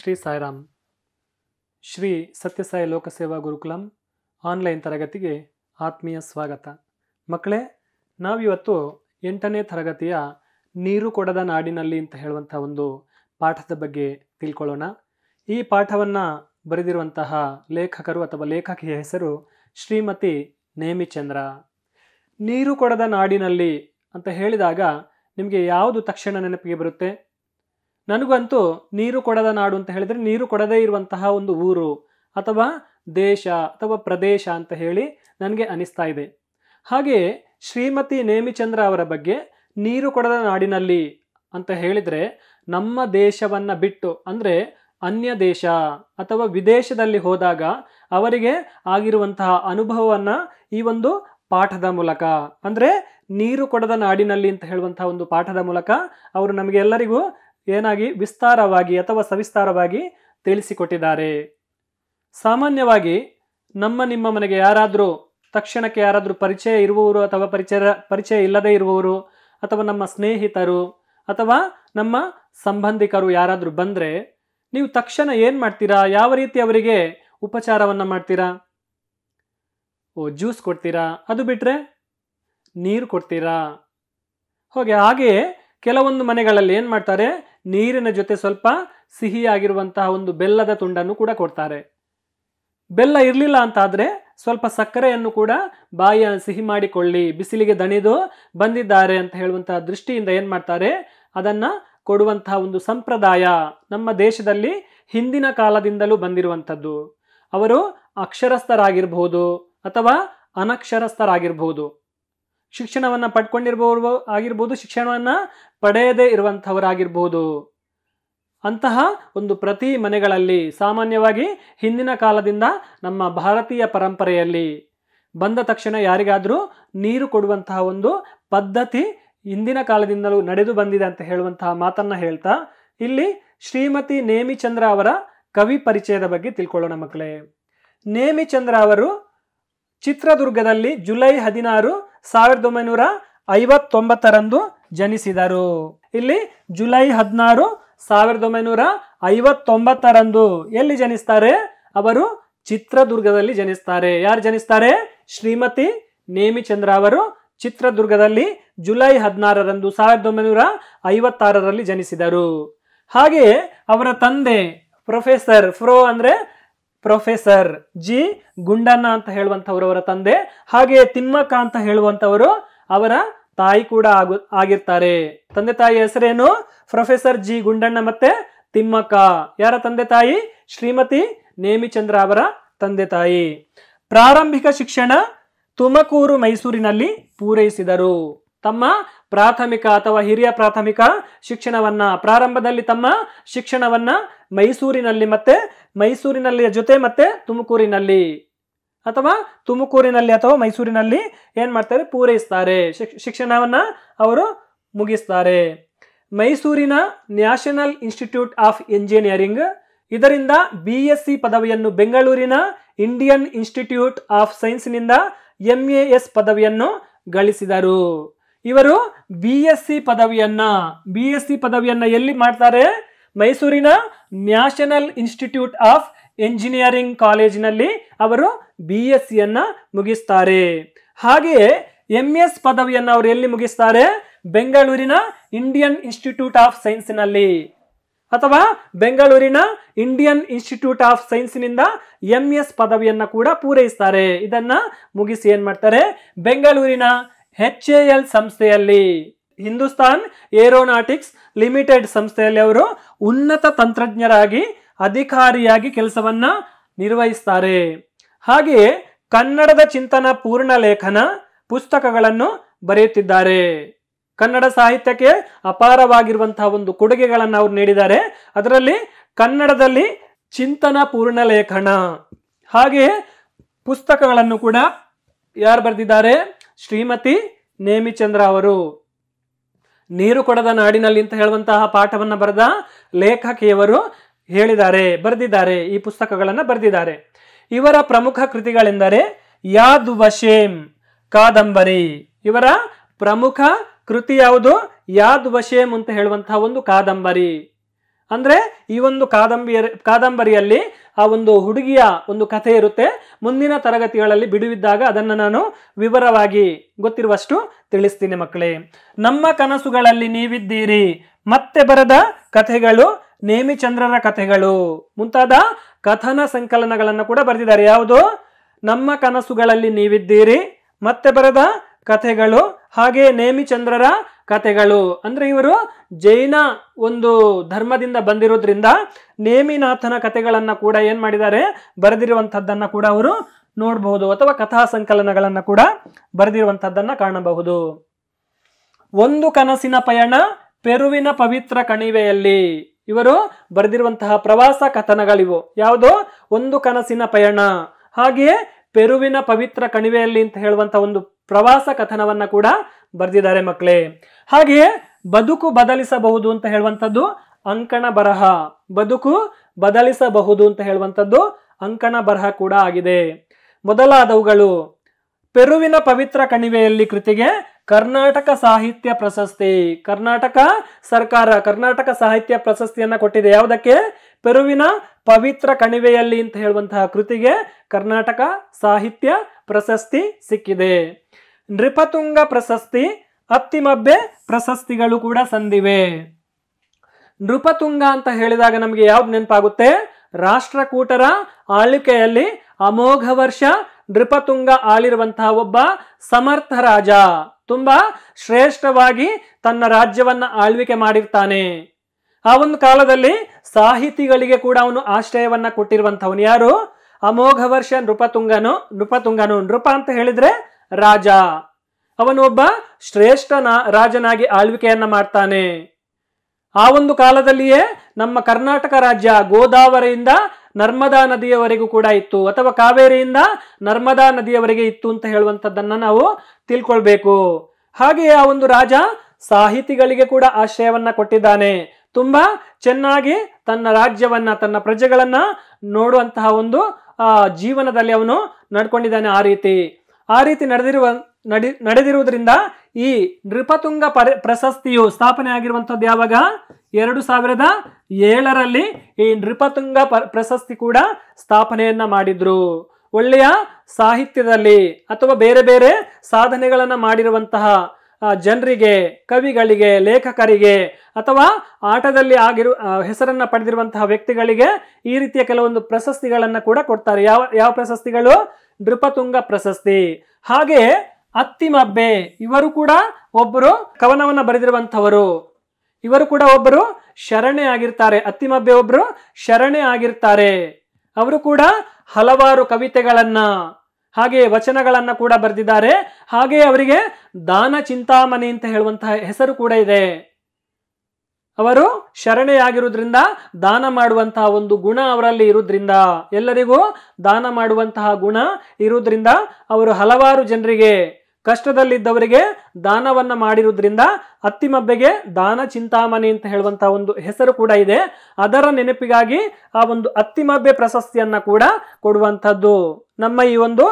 ಶ್ರೀ ಸಾಯಿರಾಮ್ ಶ್ರೀ ಸತ್ಯಸಾಯಿ ಲೋಕಸೇವಾ ಗುರುಕುಲಂ ಆನ್ಲೈನ್ ತರಗತಿಗೆ ಆತ್ಮೀಯ ಸ್ವಾಗತ ಮಕ್ಕಳೇ ನಾವಿವತ್ತು ಎಂಟನೇ ತರಗತಿಯ ನೀರು ಕೊಡದ ನಾಡಿನಲ್ಲಿ ಅಂತ ಹೇಳುವಂಥ ಒಂದು ಪಾಠದ ಬಗ್ಗೆ ತಿಳ್ಕೊಳ್ಳೋಣ ಈ ಪಾಠವನ್ನು ಬರೆದಿರುವಂತಹ ಲೇಖಕರು ಅಥವಾ ಲೇಖಕಿಯ ಹೆಸರು ಶ್ರೀಮತಿ ನೇಮಿಚಂದ್ರ ನೀರು ಕೊಡದ ನಾಡಿನಲ್ಲಿ ಅಂತ ಹೇಳಿದಾಗ ನಿಮಗೆ ಯಾವುದು ತಕ್ಷಣ ನೆನಪಿಗೆ ಬರುತ್ತೆ ನನಗಂತೂ ನೀರು ಕೊಡದ ನಾಡು ಅಂತ ಹೇಳಿದರೆ ನೀರು ಕೊಡದೇ ಇರುವಂತಹ ಒಂದು ಊರು ಅಥವಾ ದೇಶ ಅಥವಾ ಪ್ರದೇಶ ಅಂತ ಹೇಳಿ ನನಗೆ ಅನಿಸ್ತಾ ಇದೆ ಹಾಗೆಯೇ ಶ್ರೀಮತಿ ನೇಮಿಚಂದ್ರ ಅವರ ಬಗ್ಗೆ ನೀರು ಕೊಡದ ನಾಡಿನಲ್ಲಿ ಅಂತ ಹೇಳಿದರೆ ನಮ್ಮ ದೇಶವನ್ನು ಬಿಟ್ಟು ಅಂದರೆ ಅನ್ಯ ದೇಶ ಅಥವಾ ವಿದೇಶದಲ್ಲಿ ಹೋದಾಗ ಅವರಿಗೆ ಆಗಿರುವಂತಹ ಅನುಭವವನ್ನು ಈ ಒಂದು ಪಾಠದ ಮೂಲಕ ಅಂದರೆ ನೀರು ಕೊಡದ ನಾಡಿನಲ್ಲಿ ಅಂತ ಹೇಳುವಂತಹ ಒಂದು ಪಾಠದ ಮೂಲಕ ಅವರು ನಮಗೆಲ್ಲರಿಗೂ ಏನಾಗಿ ವಿಸ್ತಾರವಾಗಿ ಅಥವಾ ಸವಿಸ್ತಾರವಾಗಿ ತಿಳಿಸಿಕೊಟ್ಟಿದ್ದಾರೆ ಸಾಮಾನ್ಯವಾಗಿ ನಮ್ಮ ನಿಮ್ಮ ಮನೆಗೆ ಯಾರಾದರೂ ತಕ್ಷಣಕ್ಕೆ ಯಾರಾದರೂ ಪರಿಚಯ ಇರುವವರು ಅಥವಾ ಪರಿಚಯ ಪರಿಚಯ ಇಲ್ಲದೇ ಇರುವವರು ಅಥವಾ ನಮ್ಮ ಸ್ನೇಹಿತರು ಅಥವಾ ನಮ್ಮ ಸಂಬಂಧಿಕರು ಯಾರಾದರೂ ಬಂದರೆ ನೀವು ತಕ್ಷಣ ಏನು ಮಾಡ್ತೀರಾ ಯಾವ ರೀತಿ ಅವರಿಗೆ ಉಪಚಾರವನ್ನು ಮಾಡ್ತೀರಾ ಓ ಜ್ಯೂಸ್ ಕೊಡ್ತೀರಾ ಅದು ಬಿಟ್ಟರೆ ನೀರು ಕೊಡ್ತೀರಾ ಹೋಗಿ ಹಾಗೆಯೇ ಕೆಲವೊಂದು ಮನೆಗಳಲ್ಲಿ ಏನು ಮಾಡ್ತಾರೆ ನೀರಿನ ಜೊತೆ ಸ್ವಲ್ಪ ಸಿಹಿಯಾಗಿರುವಂತಹ ಒಂದು ಬೆಲ್ಲದ ತುಂಡನ್ನು ಕೂಡ ಕೊಡ್ತಾರೆ ಬೆಲ್ಲ ಇರಲಿಲ್ಲ ಅಂತಾದರೆ ಸ್ವಲ್ಪ ಸಕ್ಕರೆಯನ್ನು ಕೂಡ ಬಾಯಿಯ ಸಿಹಿ ಮಾಡಿಕೊಳ್ಳಿ ಬಿಸಿಲಿಗೆ ದಣಿದು ಬಂದಿದ್ದಾರೆ ಅಂತ ಹೇಳುವಂತಹ ದೃಷ್ಟಿಯಿಂದ ಏನು ಮಾಡ್ತಾರೆ ಅದನ್ನು ಕೊಡುವಂತಹ ಒಂದು ಸಂಪ್ರದಾಯ ನಮ್ಮ ದೇಶದಲ್ಲಿ ಹಿಂದಿನ ಕಾಲದಿಂದಲೂ ಬಂದಿರುವಂಥದ್ದು ಅವರು ಅಕ್ಷರಸ್ಥರಾಗಿರ್ಬೋದು ಅಥವಾ ಅನಕ್ಷರಸ್ಥರಾಗಿರಬಹುದು ಶಿಕ್ಷಣವನ್ನು ಪಡ್ಕೊಂಡಿರ್ಬೋದು ಆಗಿರ್ಬೋದು ಶಿಕ್ಷಣವನ್ನು ಪಡೆಯದೇ ಇರುವಂಥವರಾಗಿರ್ಬೋದು ಅಂತಹ ಒಂದು ಪ್ರತಿ ಮನೆಗಳಲ್ಲಿ ಸಾಮಾನ್ಯವಾಗಿ ಹಿಂದಿನ ಕಾಲದಿಂದ ನಮ್ಮ ಭಾರತೀಯ ಪರಂಪರೆಯಲ್ಲಿ ಬಂದ ತಕ್ಷಣ ಯಾರಿಗಾದರೂ ನೀರು ಕೊಡುವಂತಹ ಒಂದು ಪದ್ಧತಿ ಹಿಂದಿನ ಕಾಲದಿಂದಲೂ ನಡೆದು ಬಂದಿದೆ ಅಂತ ಹೇಳುವಂತಹ ಮಾತನ್ನು ಹೇಳ್ತಾ ಇಲ್ಲಿ ಶ್ರೀಮತಿ ನೇಮಿಚಂದ್ರ ಅವರ ಕವಿ ಪರಿಚಯದ ಬಗ್ಗೆ ತಿಳ್ಕೊಳ್ಳೋಣ ಮಕ್ಕಳೇ ನೇಮಿಚಂದ್ರ ಅವರು ಚಿತ್ರದುರ್ಗದಲ್ಲಿ ಜುಲೈ ಹದಿನಾರು ಸಾವಿರದ ಒಂಬೈನೂರ ಐವತ್ತೊಂಬತ್ತರಂದು ಜನಿಸಿದರು ಇಲ್ಲಿ ಜುಲೈ ಹದಿನಾರು ಸಾವಿರದ ಒಂಬೈನೂರ ಐವತ್ತೊಂಬತ್ತರಂದು ಎಲ್ಲಿ ಜನಿಸ್ತಾರೆ ಅವರು ಚಿತ್ರದುರ್ಗದಲ್ಲಿ ಜನಿಸ್ತಾರೆ ಯಾರು ಜನಿಸ್ತಾರೆ ಶ್ರೀಮತಿ ನೇಮಿಚಂದ್ರ ಅವರು ಚಿತ್ರದುರ್ಗದಲ್ಲಿ ಜುಲೈ ಹದಿನಾರರಂದು ಸಾವಿರದ ಒಂಬೈನೂರ ಐವತ್ತಾರರಲ್ಲಿ ಜನಿಸಿದರು ಹಾಗೆಯೇ ಅವರ ತಂದೆ ಪ್ರೊಫೆಸರ್ ಫ್ರೋ ಅಂದರೆ ಪ್ರೊಫೆಸರ್ ಜಿ ಗುಂಡಣ್ಣ ಅಂತ ಅವರ ತಂದೆ ಹಾಗೆ ತಿಮ್ಮಕ್ಕ ಅಂತ ಹೇಳುವಂಥವರು ಅವರ ತಾಯಿ ಕೂಡ ಆಗು ಆಗಿರ್ತಾರೆ ತಂದೆ ತಾಯಿ ಹೆಸರೇನು ಪ್ರೊಫೆಸರ್ ಜಿ ಗುಂಡಣ್ಣ ಮತ್ತೆ ತಿಮ್ಮಕ್ಕ ಯಾರ ತಂದೆ ತಾಯಿ ಶ್ರೀಮತಿ ನೇಮಿಚಂದ್ರ ಅವರ ತಂದೆ ತಾಯಿ ಪ್ರಾರಂಭಿಕ ಶಿಕ್ಷಣ ತುಮಕೂರು ಮೈಸೂರಿನಲ್ಲಿ ಪೂರೈಸಿದರು ತಮ್ಮ ಪ್ರಾಥಮಿಕ ಅಥವಾ ಹಿರಿಯ ಪ್ರಾಥಮಿಕ ಶಿಕ್ಷಣವನ್ನ ಪ್ರಾರಂಭದಲ್ಲಿ ತಮ್ಮ ಶಿಕ್ಷಣವನ್ನ ಮೈಸೂರಿನಲ್ಲಿ ಮತ್ತೆ ಮೈಸೂರಿನಲ್ಲಿಯ ಜೊತೆ ಮತ್ತೆ ತುಮಕೂರಿನಲ್ಲಿ ಅಥವಾ ತುಮಕೂರಿನಲ್ಲಿ ಅಥವಾ ಮೈಸೂರಿನಲ್ಲಿ ಏನು ಮಾಡ್ತಾರೆ ಪೂರೈಸ್ತಾರೆ ಶಿಕ್ಷಣವನ್ನು ಅವರು ಮುಗಿಸ್ತಾರೆ ಮೈಸೂರಿನ ನ್ಯಾಷನಲ್ ಇನ್ಸ್ಟಿಟ್ಯೂಟ್ ಆಫ್ ಇಂಜಿನಿಯರಿಂಗ್ ಇದರಿಂದ ಬಿ ಎಸ್ ಸಿ ಪದವಿಯನ್ನು ಬೆಂಗಳೂರಿನ ಇಂಡಿಯನ್ ಇನ್ಸ್ಟಿಟ್ಯೂಟ್ ಆಫ್ ಸೈನ್ಸ್ನಿಂದ ಎಂ ಎ ಎಸ್ ಪದವಿಯನ್ನು ಗಳಿಸಿದರು ಇವರು ಬಿ ಎಸ್ ಸಿ ಪದವಿಯನ್ನ ಬಿ ಎಸ್ ಸಿ ಪದವಿಯನ್ನ ಎಲ್ಲಿ ಮಾಡ್ತಾರೆ ಮೈಸೂರಿನ ನ್ಯಾಷನಲ್ ಇನ್ಸ್ಟಿಟ್ಯೂಟ್ ಆಫ್ ಎಂಜಿನಿಯರಿಂಗ್ ಕಾಲೇಜಿನಲ್ಲಿ ಅವರು ಬಿ ಎಸ್ ಸಿಯನ್ನು ಮುಗಿಸ್ತಾರೆ ಹಾಗೆಯೇ ಎಂ ಎಸ್ ಪದವಿಯನ್ನು ಅವರು ಎಲ್ಲಿ ಮುಗಿಸ್ತಾರೆ ಬೆಂಗಳೂರಿನ ಇಂಡಿಯನ್ ಇನ್ಸ್ಟಿಟ್ಯೂಟ್ ಆಫ್ ಸೈನ್ಸ್ನಲ್ಲಿ ಅಥವಾ ಬೆಂಗಳೂರಿನ ಇಂಡಿಯನ್ ಇನ್ಸ್ಟಿಟ್ಯೂಟ್ ಆಫ್ ಸೈನ್ಸ್ನಿಂದ ಎಂ ಎಸ್ ಪದವಿಯನ್ನು ಕೂಡ ಪೂರೈಸ್ತಾರೆ ಇದನ್ನು ಮುಗಿಸಿ ಏನು ಮಾಡ್ತಾರೆ ಬೆಂಗಳೂರಿನ ಎಚ್ ಎ ಎಲ್ ಸಂಸ್ಥೆಯಲ್ಲಿ ಹಿಂದೂಸ್ತಾನ್ ಏರೋನಾಟಿಕ್ಸ್ ಲಿಮಿಟೆಡ್ ಸಂಸ್ಥೆಯಲ್ಲಿ ಅವರು ಉನ್ನತ ತಂತ್ರಜ್ಞರಾಗಿ ಅಧಿಕಾರಿಯಾಗಿ ಕೆಲಸವನ್ನ ನಿರ್ವಹಿಸ್ತಾರೆ ಹಾಗೆಯೇ ಕನ್ನಡದ ಚಿಂತನ ಪೂರ್ಣ ಲೇಖನ ಪುಸ್ತಕಗಳನ್ನು ಬರೆಯುತ್ತಿದ್ದಾರೆ ಕನ್ನಡ ಸಾಹಿತ್ಯಕ್ಕೆ ಅಪಾರವಾಗಿರುವಂತಹ ಒಂದು ಕೊಡುಗೆಗಳನ್ನು ಅವರು ನೀಡಿದ್ದಾರೆ ಅದರಲ್ಲಿ ಕನ್ನಡದಲ್ಲಿ ಚಿಂತನ ಪೂರ್ಣ ಲೇಖನ ಹಾಗೆಯೇ ಪುಸ್ತಕಗಳನ್ನು ಕೂಡ ಯಾರು ಬರೆದಿದ್ದಾರೆ ಶ್ರೀಮತಿ ನೇಮಿಚಂದ್ರ ಅವರು ನೀರು ಕೊಡದ ನಾಡಿನಲ್ಲಿ ಅಂತ ಹೇಳುವಂತಹ ಪಾಠವನ್ನು ಬರೆದ ಲೇಖಕಿಯವರು ಹೇಳಿದ್ದಾರೆ ಬರೆದಿದ್ದಾರೆ ಈ ಪುಸ್ತಕಗಳನ್ನು ಬರೆದಿದ್ದಾರೆ ಇವರ ಪ್ರಮುಖ ಕೃತಿಗಳೆಂದರೆ ವಶೇಮ್ ಕಾದಂಬರಿ ಇವರ ಪ್ರಮುಖ ಕೃತಿ ಯಾವುದು ಯಾದ್ ವಶೇಮ್ ಅಂತ ಹೇಳುವಂತಹ ಒಂದು ಕಾದಂಬರಿ ಅಂದ್ರೆ ಈ ಒಂದು ಕಾದಂಬರಿ ಕಾದಂಬರಿಯಲ್ಲಿ ಆ ಒಂದು ಹುಡುಗಿಯ ಒಂದು ಕಥೆ ಇರುತ್ತೆ ಮುಂದಿನ ತರಗತಿಗಳಲ್ಲಿ ಬಿಡುವಿದ್ದಾಗ ಅದನ್ನು ನಾನು ವಿವರವಾಗಿ ಗೊತ್ತಿರುವಷ್ಟು ತಿಳಿಸ್ತೀನಿ ಮಕ್ಕಳೇ ನಮ್ಮ ಕನಸುಗಳಲ್ಲಿ ನೀವಿದ್ದೀರಿ ಮತ್ತೆ ಬರೆದ ಕಥೆಗಳು ನೇಮಿಚಂದ್ರರ ಕಥೆಗಳು ಮುಂತಾದ ಕಥನ ಸಂಕಲನಗಳನ್ನು ಕೂಡ ಬರೆದಿದ್ದಾರೆ ಯಾವುದು ನಮ್ಮ ಕನಸುಗಳಲ್ಲಿ ನೀವಿದ್ದೀರಿ ಮತ್ತೆ ಬರೆದ ಕಥೆಗಳು ಹಾಗೆ ನೇಮಿಚಂದ್ರರ ಕತೆಗಳು ಅಂದರೆ ಇವರು ಜೈನ ಒಂದು ಧರ್ಮದಿಂದ ಬಂದಿರೋದ್ರಿಂದ ನೇಮಿನಾಥನ ಕತೆಗಳನ್ನು ಕೂಡ ಏನು ಮಾಡಿದ್ದಾರೆ ಬರೆದಿರುವಂಥದ್ದನ್ನು ಕೂಡ ಅವರು ನೋಡಬಹುದು ಅಥವಾ ಕಥಾ ಸಂಕಲನಗಳನ್ನು ಕೂಡ ಬರೆದಿರುವಂಥದ್ದನ್ನು ಕಾಣಬಹುದು ಒಂದು ಕನಸಿನ ಪಯಣ ಪೆರುವಿನ ಪವಿತ್ರ ಕಣಿವೆಯಲ್ಲಿ ಇವರು ಬರೆದಿರುವಂತಹ ಪ್ರವಾಸ ಕಥನಗಳಿವು ಯಾವುದು ಒಂದು ಕನಸಿನ ಪಯಣ ಹಾಗೆಯೇ ಪೆರುವಿನ ಪವಿತ್ರ ಕಣಿವೆಯಲ್ಲಿ ಅಂತ ಹೇಳುವಂತಹ ಒಂದು ಪ್ರವಾಸ ಕಥನವನ್ನ ಕೂಡ ಬರೆದಿದ್ದಾರೆ ಮಕ್ಕಳೇ ಹಾಗೆಯೇ ಬದುಕು ಬದಲಿಸಬಹುದು ಅಂತ ಹೇಳುವಂಥದ್ದು ಅಂಕಣ ಬರಹ ಬದುಕು ಬದಲಿಸಬಹುದು ಅಂತ ಹೇಳುವಂಥದ್ದು ಅಂಕಣ ಬರಹ ಕೂಡ ಆಗಿದೆ ಮೊದಲಾದವುಗಳು ಪೆರುವಿನ ಪವಿತ್ರ ಕಣಿವೆಯಲ್ಲಿ ಕೃತಿಗೆ ಕರ್ನಾಟಕ ಸಾಹಿತ್ಯ ಪ್ರಶಸ್ತಿ ಕರ್ನಾಟಕ ಸರ್ಕಾರ ಕರ್ನಾಟಕ ಸಾಹಿತ್ಯ ಪ್ರಶಸ್ತಿಯನ್ನು ಕೊಟ್ಟಿದೆ ಯಾವುದಕ್ಕೆ ಪೆರುವಿನ ಪವಿತ್ರ ಕಣಿವೆಯಲ್ಲಿ ಅಂತ ಹೇಳುವಂತಹ ಕೃತಿಗೆ ಕರ್ನಾಟಕ ಸಾಹಿತ್ಯ ಪ್ರಶಸ್ತಿ ಸಿಕ್ಕಿದೆ ನೃಪತುಂಗ ಪ್ರಶಸ್ತಿ ಅತ್ತಿಮಬ್ಬೆ ಪ್ರಶಸ್ತಿಗಳು ಕೂಡ ಸಂದಿವೆ ನೃಪತುಂಗ ಅಂತ ಹೇಳಿದಾಗ ನಮಗೆ ಯಾವ್ದು ನೆನಪಾಗುತ್ತೆ ರಾಷ್ಟ್ರಕೂಟರ ಆಳ್ವಿಕೆಯಲ್ಲಿ ಅಮೋಘ ವರ್ಷ ನೃಪತುಂಗ ಆಳಿರುವಂತಹ ಒಬ್ಬ ಸಮರ್ಥ ರಾಜ ತುಂಬಾ ಶ್ರೇಷ್ಠವಾಗಿ ತನ್ನ ರಾಜ್ಯವನ್ನ ಆಳ್ವಿಕೆ ಮಾಡಿರ್ತಾನೆ ಆ ಒಂದು ಕಾಲದಲ್ಲಿ ಸಾಹಿತಿಗಳಿಗೆ ಕೂಡ ಅವನು ಆಶ್ರಯವನ್ನ ಕೊಟ್ಟಿರುವಂತವನು ಯಾರು ಅಮೋಘ ವರ್ಷ ನೃಪತುಂಗನು ನೃಪತುಂಗನು ನೃಪ ಅಂತ ಹೇಳಿದ್ರೆ ರಾಜ ಅವನೊಬ್ಬ ಶ್ರೇಷ್ಠ ರಾಜನಾಗಿ ಆಳ್ವಿಕೆಯನ್ನ ಮಾಡ್ತಾನೆ ಆ ಒಂದು ಕಾಲದಲ್ಲಿಯೇ ನಮ್ಮ ಕರ್ನಾಟಕ ರಾಜ್ಯ ಗೋದಾವರಿಯಿಂದ ನರ್ಮದಾ ನದಿಯವರೆಗೂ ಕೂಡ ಇತ್ತು ಅಥವಾ ಕಾವೇರಿಯಿಂದ ನರ್ಮದಾ ನದಿಯವರೆಗೆ ಇತ್ತು ಅಂತ ಹೇಳುವಂಥದ್ದನ್ನು ನಾವು ತಿಳ್ಕೊಳ್ಬೇಕು ಹಾಗೆಯೇ ಆ ಒಂದು ರಾಜ ಸಾಹಿತಿಗಳಿಗೆ ಕೂಡ ಆಶ್ರಯವನ್ನ ಕೊಟ್ಟಿದ್ದಾನೆ ತುಂಬಾ ಚೆನ್ನಾಗಿ ತನ್ನ ರಾಜ್ಯವನ್ನ ತನ್ನ ಪ್ರಜೆಗಳನ್ನ ನೋಡುವಂತಹ ಒಂದು ಜೀವನದಲ್ಲಿ ಅವನು ನಡ್ಕೊಂಡಿದ್ದಾನೆ ಆ ರೀತಿ ಆ ರೀತಿ ನಡೆದಿರುವ ನಡಿ ನಡೆದಿರುವುದರಿಂದ ಈ ನೃಪತುಂಗ ಪರ ಪ್ರಶಸ್ತಿಯು ಸ್ಥಾಪನೆ ಆಗಿರುವಂಥದ್ದು ಯಾವಾಗ ಎರಡು ಸಾವಿರದ ಏಳರಲ್ಲಿ ಈ ನೃಪತುಂಗ ಪ್ರಶಸ್ತಿ ಕೂಡ ಸ್ಥಾಪನೆಯನ್ನ ಮಾಡಿದ್ರು ಒಳ್ಳೆಯ ಸಾಹಿತ್ಯದಲ್ಲಿ ಅಥವಾ ಬೇರೆ ಬೇರೆ ಸಾಧನೆಗಳನ್ನು ಮಾಡಿರುವಂತಹ ಜನರಿಗೆ ಕವಿಗಳಿಗೆ ಲೇಖಕರಿಗೆ ಅಥವಾ ಆಟದಲ್ಲಿ ಆಗಿರು ಹೆಸರನ್ನು ಪಡೆದಿರುವಂತಹ ವ್ಯಕ್ತಿಗಳಿಗೆ ಈ ರೀತಿಯ ಕೆಲವೊಂದು ಪ್ರಶಸ್ತಿಗಳನ್ನು ಕೂಡ ಕೊಡ್ತಾರೆ ಯಾವ ಯಾವ ಪ್ರಶಸ್ತಿಗಳು ನೃಪತುಂಗ ಪ್ರಶಸ್ತಿ ಹಾಗೆಯೇ ಅತ್ತಿಮಬ್ಬೆ ಇವರು ಕೂಡ ಒಬ್ಬರು ಕವನವನ್ನು ಬರೆದಿರುವಂಥವರು ಇವರು ಕೂಡ ಒಬ್ಬರು ಶರಣೆ ಆಗಿರ್ತಾರೆ ಅತ್ತಿಮಬ್ಬೆ ಒಬ್ಬರು ಶರಣೆ ಆಗಿರ್ತಾರೆ ಅವರು ಕೂಡ ಹಲವಾರು ಕವಿತೆಗಳನ್ನ ಹಾಗೆ ವಚನಗಳನ್ನ ಕೂಡ ಬರೆದಿದ್ದಾರೆ ಹಾಗೆ ಅವರಿಗೆ ದಾನ ಚಿಂತಾಮಣಿ ಅಂತ ಹೇಳುವಂತಹ ಹೆಸರು ಕೂಡ ಇದೆ ಅವರು ಶರಣೆಯಾಗಿರುವುದರಿಂದ ದಾನ ಮಾಡುವಂತಹ ಒಂದು ಗುಣ ಅವರಲ್ಲಿ ಇರುವುದರಿಂದ ಎಲ್ಲರಿಗೂ ದಾನ ಮಾಡುವಂತಹ ಗುಣ ಇರುವುದರಿಂದ ಅವರು ಹಲವಾರು ಜನರಿಗೆ ಕಷ್ಟದಲ್ಲಿದ್ದವರಿಗೆ ದಾನವನ್ನು ಮಾಡಿರುವುದರಿಂದ ಅತ್ತಿಮಬ್ಬೆಗೆ ದಾನ ಚಿಂತಾಮಣಿ ಅಂತ ಹೇಳುವಂತಹ ಒಂದು ಹೆಸರು ಕೂಡ ಇದೆ ಅದರ ನೆನಪಿಗಾಗಿ ಆ ಒಂದು ಅತ್ತಿಮಬ್ಬೆ ಪ್ರಶಸ್ತಿಯನ್ನ ಕೂಡ ಕೊಡುವಂಥದ್ದು ನಮ್ಮ ಈ ಒಂದು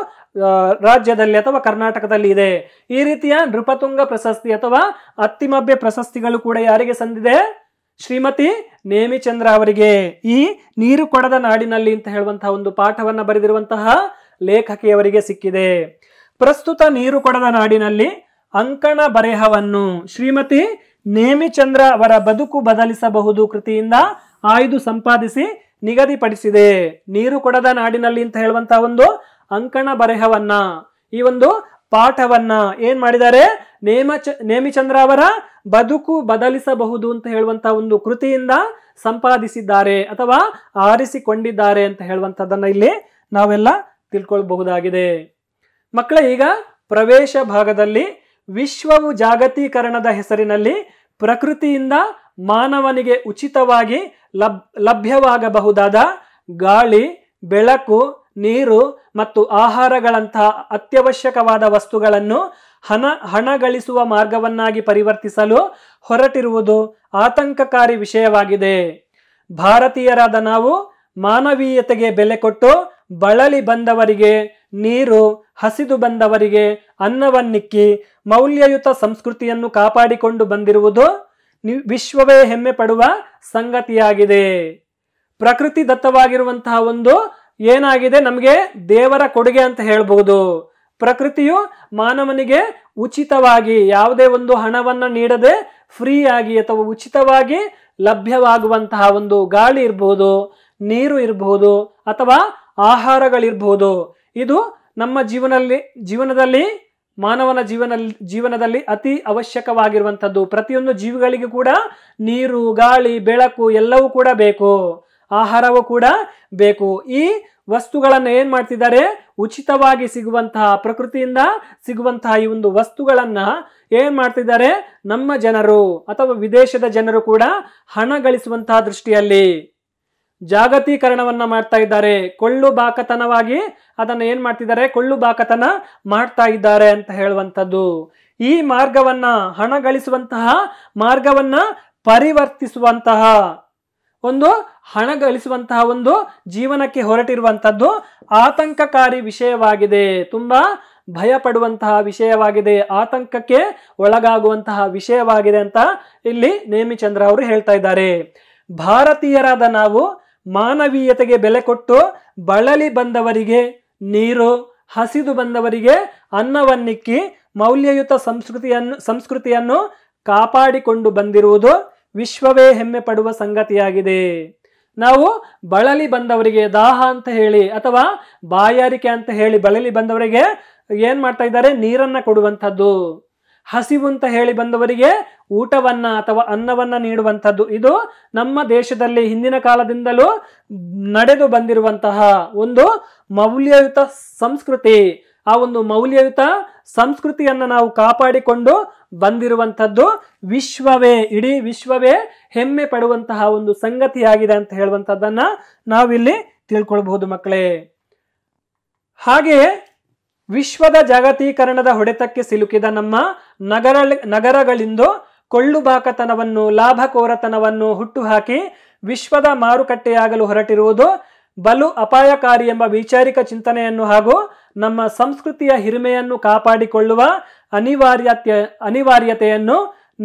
ರಾಜ್ಯದಲ್ಲಿ ಅಥವಾ ಕರ್ನಾಟಕದಲ್ಲಿ ಇದೆ ಈ ರೀತಿಯ ನೃಪತುಂಗ ಪ್ರಶಸ್ತಿ ಅಥವಾ ಅತ್ತಿಮಬ್ಬೆ ಪ್ರಶಸ್ತಿಗಳು ಕೂಡ ಯಾರಿಗೆ ಸಂದಿದೆ ಶ್ರೀಮತಿ ನೇಮಿಚಂದ್ರ ಅವರಿಗೆ ಈ ನೀರು ಕೊಡದ ನಾಡಿನಲ್ಲಿ ಅಂತ ಹೇಳುವಂತಹ ಒಂದು ಪಾಠವನ್ನು ಬರೆದಿರುವಂತಹ ಲೇಖಕಿಯವರಿಗೆ ಸಿಕ್ಕಿದೆ ಪ್ರಸ್ತುತ ನೀರು ಕೊಡದ ನಾಡಿನಲ್ಲಿ ಅಂಕಣ ಬರೆಹವನ್ನು ಶ್ರೀಮತಿ ನೇಮಿಚಂದ್ರ ಅವರ ಬದುಕು ಬದಲಿಸಬಹುದು ಕೃತಿಯಿಂದ ಆಯ್ದು ಸಂಪಾದಿಸಿ ನಿಗದಿಪಡಿಸಿದೆ ನೀರು ಕೊಡದ ನಾಡಿನಲ್ಲಿ ಅಂತ ಹೇಳುವಂತ ಒಂದು ಅಂಕಣ ಬರೆಹವನ್ನ ಈ ಒಂದು ಪಾಠವನ್ನ ಏನ್ ಮಾಡಿದ್ದಾರೆ ನೇಮಚ ನೇಮಿಚಂದ್ರ ಅವರ ಬದುಕು ಬದಲಿಸಬಹುದು ಅಂತ ಹೇಳುವಂತ ಒಂದು ಕೃತಿಯಿಂದ ಸಂಪಾದಿಸಿದ್ದಾರೆ ಅಥವಾ ಆರಿಸಿಕೊಂಡಿದ್ದಾರೆ ಅಂತ ಹೇಳುವಂಥದ್ದನ್ನು ಇಲ್ಲಿ ನಾವೆಲ್ಲ ತಿಳ್ಕೊಳ್ಬಹುದಾಗಿದೆ ಮಕ್ಕಳ ಈಗ ಪ್ರವೇಶ ಭಾಗದಲ್ಲಿ ವಿಶ್ವವು ಜಾಗತೀಕರಣದ ಹೆಸರಿನಲ್ಲಿ ಪ್ರಕೃತಿಯಿಂದ ಮಾನವನಿಗೆ ಉಚಿತವಾಗಿ ಲಬ್ ಲಭ್ಯವಾಗಬಹುದಾದ ಗಾಳಿ ಬೆಳಕು ನೀರು ಮತ್ತು ಆಹಾರಗಳಂತಹ ಅತ್ಯವಶ್ಯಕವಾದ ವಸ್ತುಗಳನ್ನು ಹಣ ಹಣ ಗಳಿಸುವ ಮಾರ್ಗವನ್ನಾಗಿ ಪರಿವರ್ತಿಸಲು ಹೊರಟಿರುವುದು ಆತಂಕಕಾರಿ ವಿಷಯವಾಗಿದೆ ಭಾರತೀಯರಾದ ನಾವು ಮಾನವೀಯತೆಗೆ ಬೆಲೆ ಕೊಟ್ಟು ಬಳಲಿ ಬಂದವರಿಗೆ ನೀರು ಹಸಿದು ಬಂದವರಿಗೆ ಅನ್ನವನ್ನಿಕ್ಕಿ ಮೌಲ್ಯಯುತ ಸಂಸ್ಕೃತಿಯನ್ನು ಕಾಪಾಡಿಕೊಂಡು ಬಂದಿರುವುದು ವಿಶ್ವವೇ ಹೆಮ್ಮೆ ಪಡುವ ಸಂಗತಿಯಾಗಿದೆ ಪ್ರಕೃತಿ ದತ್ತವಾಗಿರುವಂತಹ ಒಂದು ಏನಾಗಿದೆ ನಮಗೆ ದೇವರ ಕೊಡುಗೆ ಅಂತ ಹೇಳಬಹುದು ಪ್ರಕೃತಿಯು ಮಾನವನಿಗೆ ಉಚಿತವಾಗಿ ಯಾವುದೇ ಒಂದು ಹಣವನ್ನು ನೀಡದೆ ಫ್ರೀ ಆಗಿ ಅಥವಾ ಉಚಿತವಾಗಿ ಲಭ್ಯವಾಗುವಂತಹ ಒಂದು ಗಾಳಿ ಇರಬಹುದು ನೀರು ಇರಬಹುದು ಅಥವಾ ಆಹಾರಗಳಿರ್ಬಹುದು ಇದು ನಮ್ಮ ಜೀವನದಲ್ಲಿ ಜೀವನದಲ್ಲಿ ಮಾನವನ ಜೀವನ ಜೀವನದಲ್ಲಿ ಅತಿ ಅವಶ್ಯಕವಾಗಿರುವಂಥದ್ದು ಪ್ರತಿಯೊಂದು ಜೀವಿಗಳಿಗೆ ಕೂಡ ನೀರು ಗಾಳಿ ಬೆಳಕು ಎಲ್ಲವೂ ಕೂಡ ಬೇಕು ಆಹಾರವೂ ಕೂಡ ಬೇಕು ಈ ವಸ್ತುಗಳನ್ನು ಏನು ಮಾಡ್ತಿದ್ದಾರೆ ಉಚಿತವಾಗಿ ಸಿಗುವಂತಹ ಪ್ರಕೃತಿಯಿಂದ ಸಿಗುವಂತಹ ಈ ಒಂದು ವಸ್ತುಗಳನ್ನು ಏನು ಮಾಡ್ತಿದ್ದಾರೆ ನಮ್ಮ ಜನರು ಅಥವಾ ವಿದೇಶದ ಜನರು ಕೂಡ ಹಣ ಗಳಿಸುವಂತಹ ದೃಷ್ಟಿಯಲ್ಲಿ ಜಾಗತೀಕರಣವನ್ನು ಮಾಡ್ತಾ ಇದ್ದಾರೆ ಕೊಳ್ಳು ಬಾಕತನವಾಗಿ ಅದನ್ನು ಏನು ಮಾಡ್ತಿದ್ದಾರೆ ಕೊಳ್ಳು ಬಾಕತನ ಮಾಡ್ತಾ ಇದ್ದಾರೆ ಅಂತ ಹೇಳುವಂಥದ್ದು ಈ ಮಾರ್ಗವನ್ನು ಹಣ ಗಳಿಸುವಂತಹ ಮಾರ್ಗವನ್ನು ಪರಿವರ್ತಿಸುವಂತಹ ಒಂದು ಹಣ ಗಳಿಸುವಂತಹ ಒಂದು ಜೀವನಕ್ಕೆ ಹೊರಟಿರುವಂಥದ್ದು ಆತಂಕಕಾರಿ ವಿಷಯವಾಗಿದೆ ತುಂಬ ಭಯ ಪಡುವಂತಹ ವಿಷಯವಾಗಿದೆ ಆತಂಕಕ್ಕೆ ಒಳಗಾಗುವಂತಹ ವಿಷಯವಾಗಿದೆ ಅಂತ ಇಲ್ಲಿ ನೇಮಿಚಂದ್ರ ಅವರು ಹೇಳ್ತಾ ಇದ್ದಾರೆ ಭಾರತೀಯರಾದ ನಾವು ಮಾನವೀಯತೆಗೆ ಬೆಲೆ ಕೊಟ್ಟು ಬಳಲಿ ಬಂದವರಿಗೆ ನೀರು ಹಸಿದು ಬಂದವರಿಗೆ ಅನ್ನವನ್ನಿಕ್ಕಿ ಮೌಲ್ಯಯುತ ಸಂಸ್ಕೃತಿಯನ್ನು ಸಂಸ್ಕೃತಿಯನ್ನು ಕಾಪಾಡಿಕೊಂಡು ಬಂದಿರುವುದು ವಿಶ್ವವೇ ಹೆಮ್ಮೆ ಪಡುವ ಸಂಗತಿಯಾಗಿದೆ ನಾವು ಬಳಲಿ ಬಂದವರಿಗೆ ದಾಹ ಅಂತ ಹೇಳಿ ಅಥವಾ ಬಾಯಾರಿಕೆ ಅಂತ ಹೇಳಿ ಬಳಲಿ ಬಂದವರಿಗೆ ಏನು ಮಾಡ್ತಾ ಇದ್ದಾರೆ ನೀರನ್ನು ಕೊಡುವಂಥದ್ದು ಹಸಿವು ಅಂತ ಹೇಳಿ ಬಂದವರಿಗೆ ಊಟವನ್ನ ಅಥವಾ ಅನ್ನವನ್ನ ನೀಡುವಂಥದ್ದು ಇದು ನಮ್ಮ ದೇಶದಲ್ಲಿ ಹಿಂದಿನ ಕಾಲದಿಂದಲೂ ನಡೆದು ಬಂದಿರುವಂತಹ ಒಂದು ಮೌಲ್ಯಯುತ ಸಂಸ್ಕೃತಿ ಆ ಒಂದು ಮೌಲ್ಯಯುತ ಸಂಸ್ಕೃತಿಯನ್ನು ನಾವು ಕಾಪಾಡಿಕೊಂಡು ಬಂದಿರುವಂಥದ್ದು ವಿಶ್ವವೇ ಇಡೀ ವಿಶ್ವವೇ ಹೆಮ್ಮೆ ಪಡುವಂತಹ ಒಂದು ಸಂಗತಿಯಾಗಿದೆ ಅಂತ ಹೇಳುವಂಥದ್ದನ್ನು ನಾವಿಲ್ಲಿ ತಿಳ್ಕೊಳ್ಬಹುದು ಮಕ್ಕಳೇ ಹಾಗೆಯೇ ವಿಶ್ವದ ಜಾಗತೀಕರಣದ ಹೊಡೆತಕ್ಕೆ ಸಿಲುಕಿದ ನಮ್ಮ ನಗರ ನಗರಗಳಿಂದು ಕೊಳ್ಳುಬಾಕತನವನ್ನು ಲಾಭಕೋರತನವನ್ನು ಹುಟ್ಟುಹಾಕಿ ವಿಶ್ವದ ಮಾರುಕಟ್ಟೆಯಾಗಲು ಹೊರಟಿರುವುದು ಬಲು ಅಪಾಯಕಾರಿ ಎಂಬ ವೈಚಾರಿಕ ಚಿಂತನೆಯನ್ನು ಹಾಗೂ ನಮ್ಮ ಸಂಸ್ಕೃತಿಯ ಹಿರಿಮೆಯನ್ನು ಕಾಪಾಡಿಕೊಳ್ಳುವ ಅನಿವಾರ್ಯ ಅನಿವಾರ್ಯತೆಯನ್ನು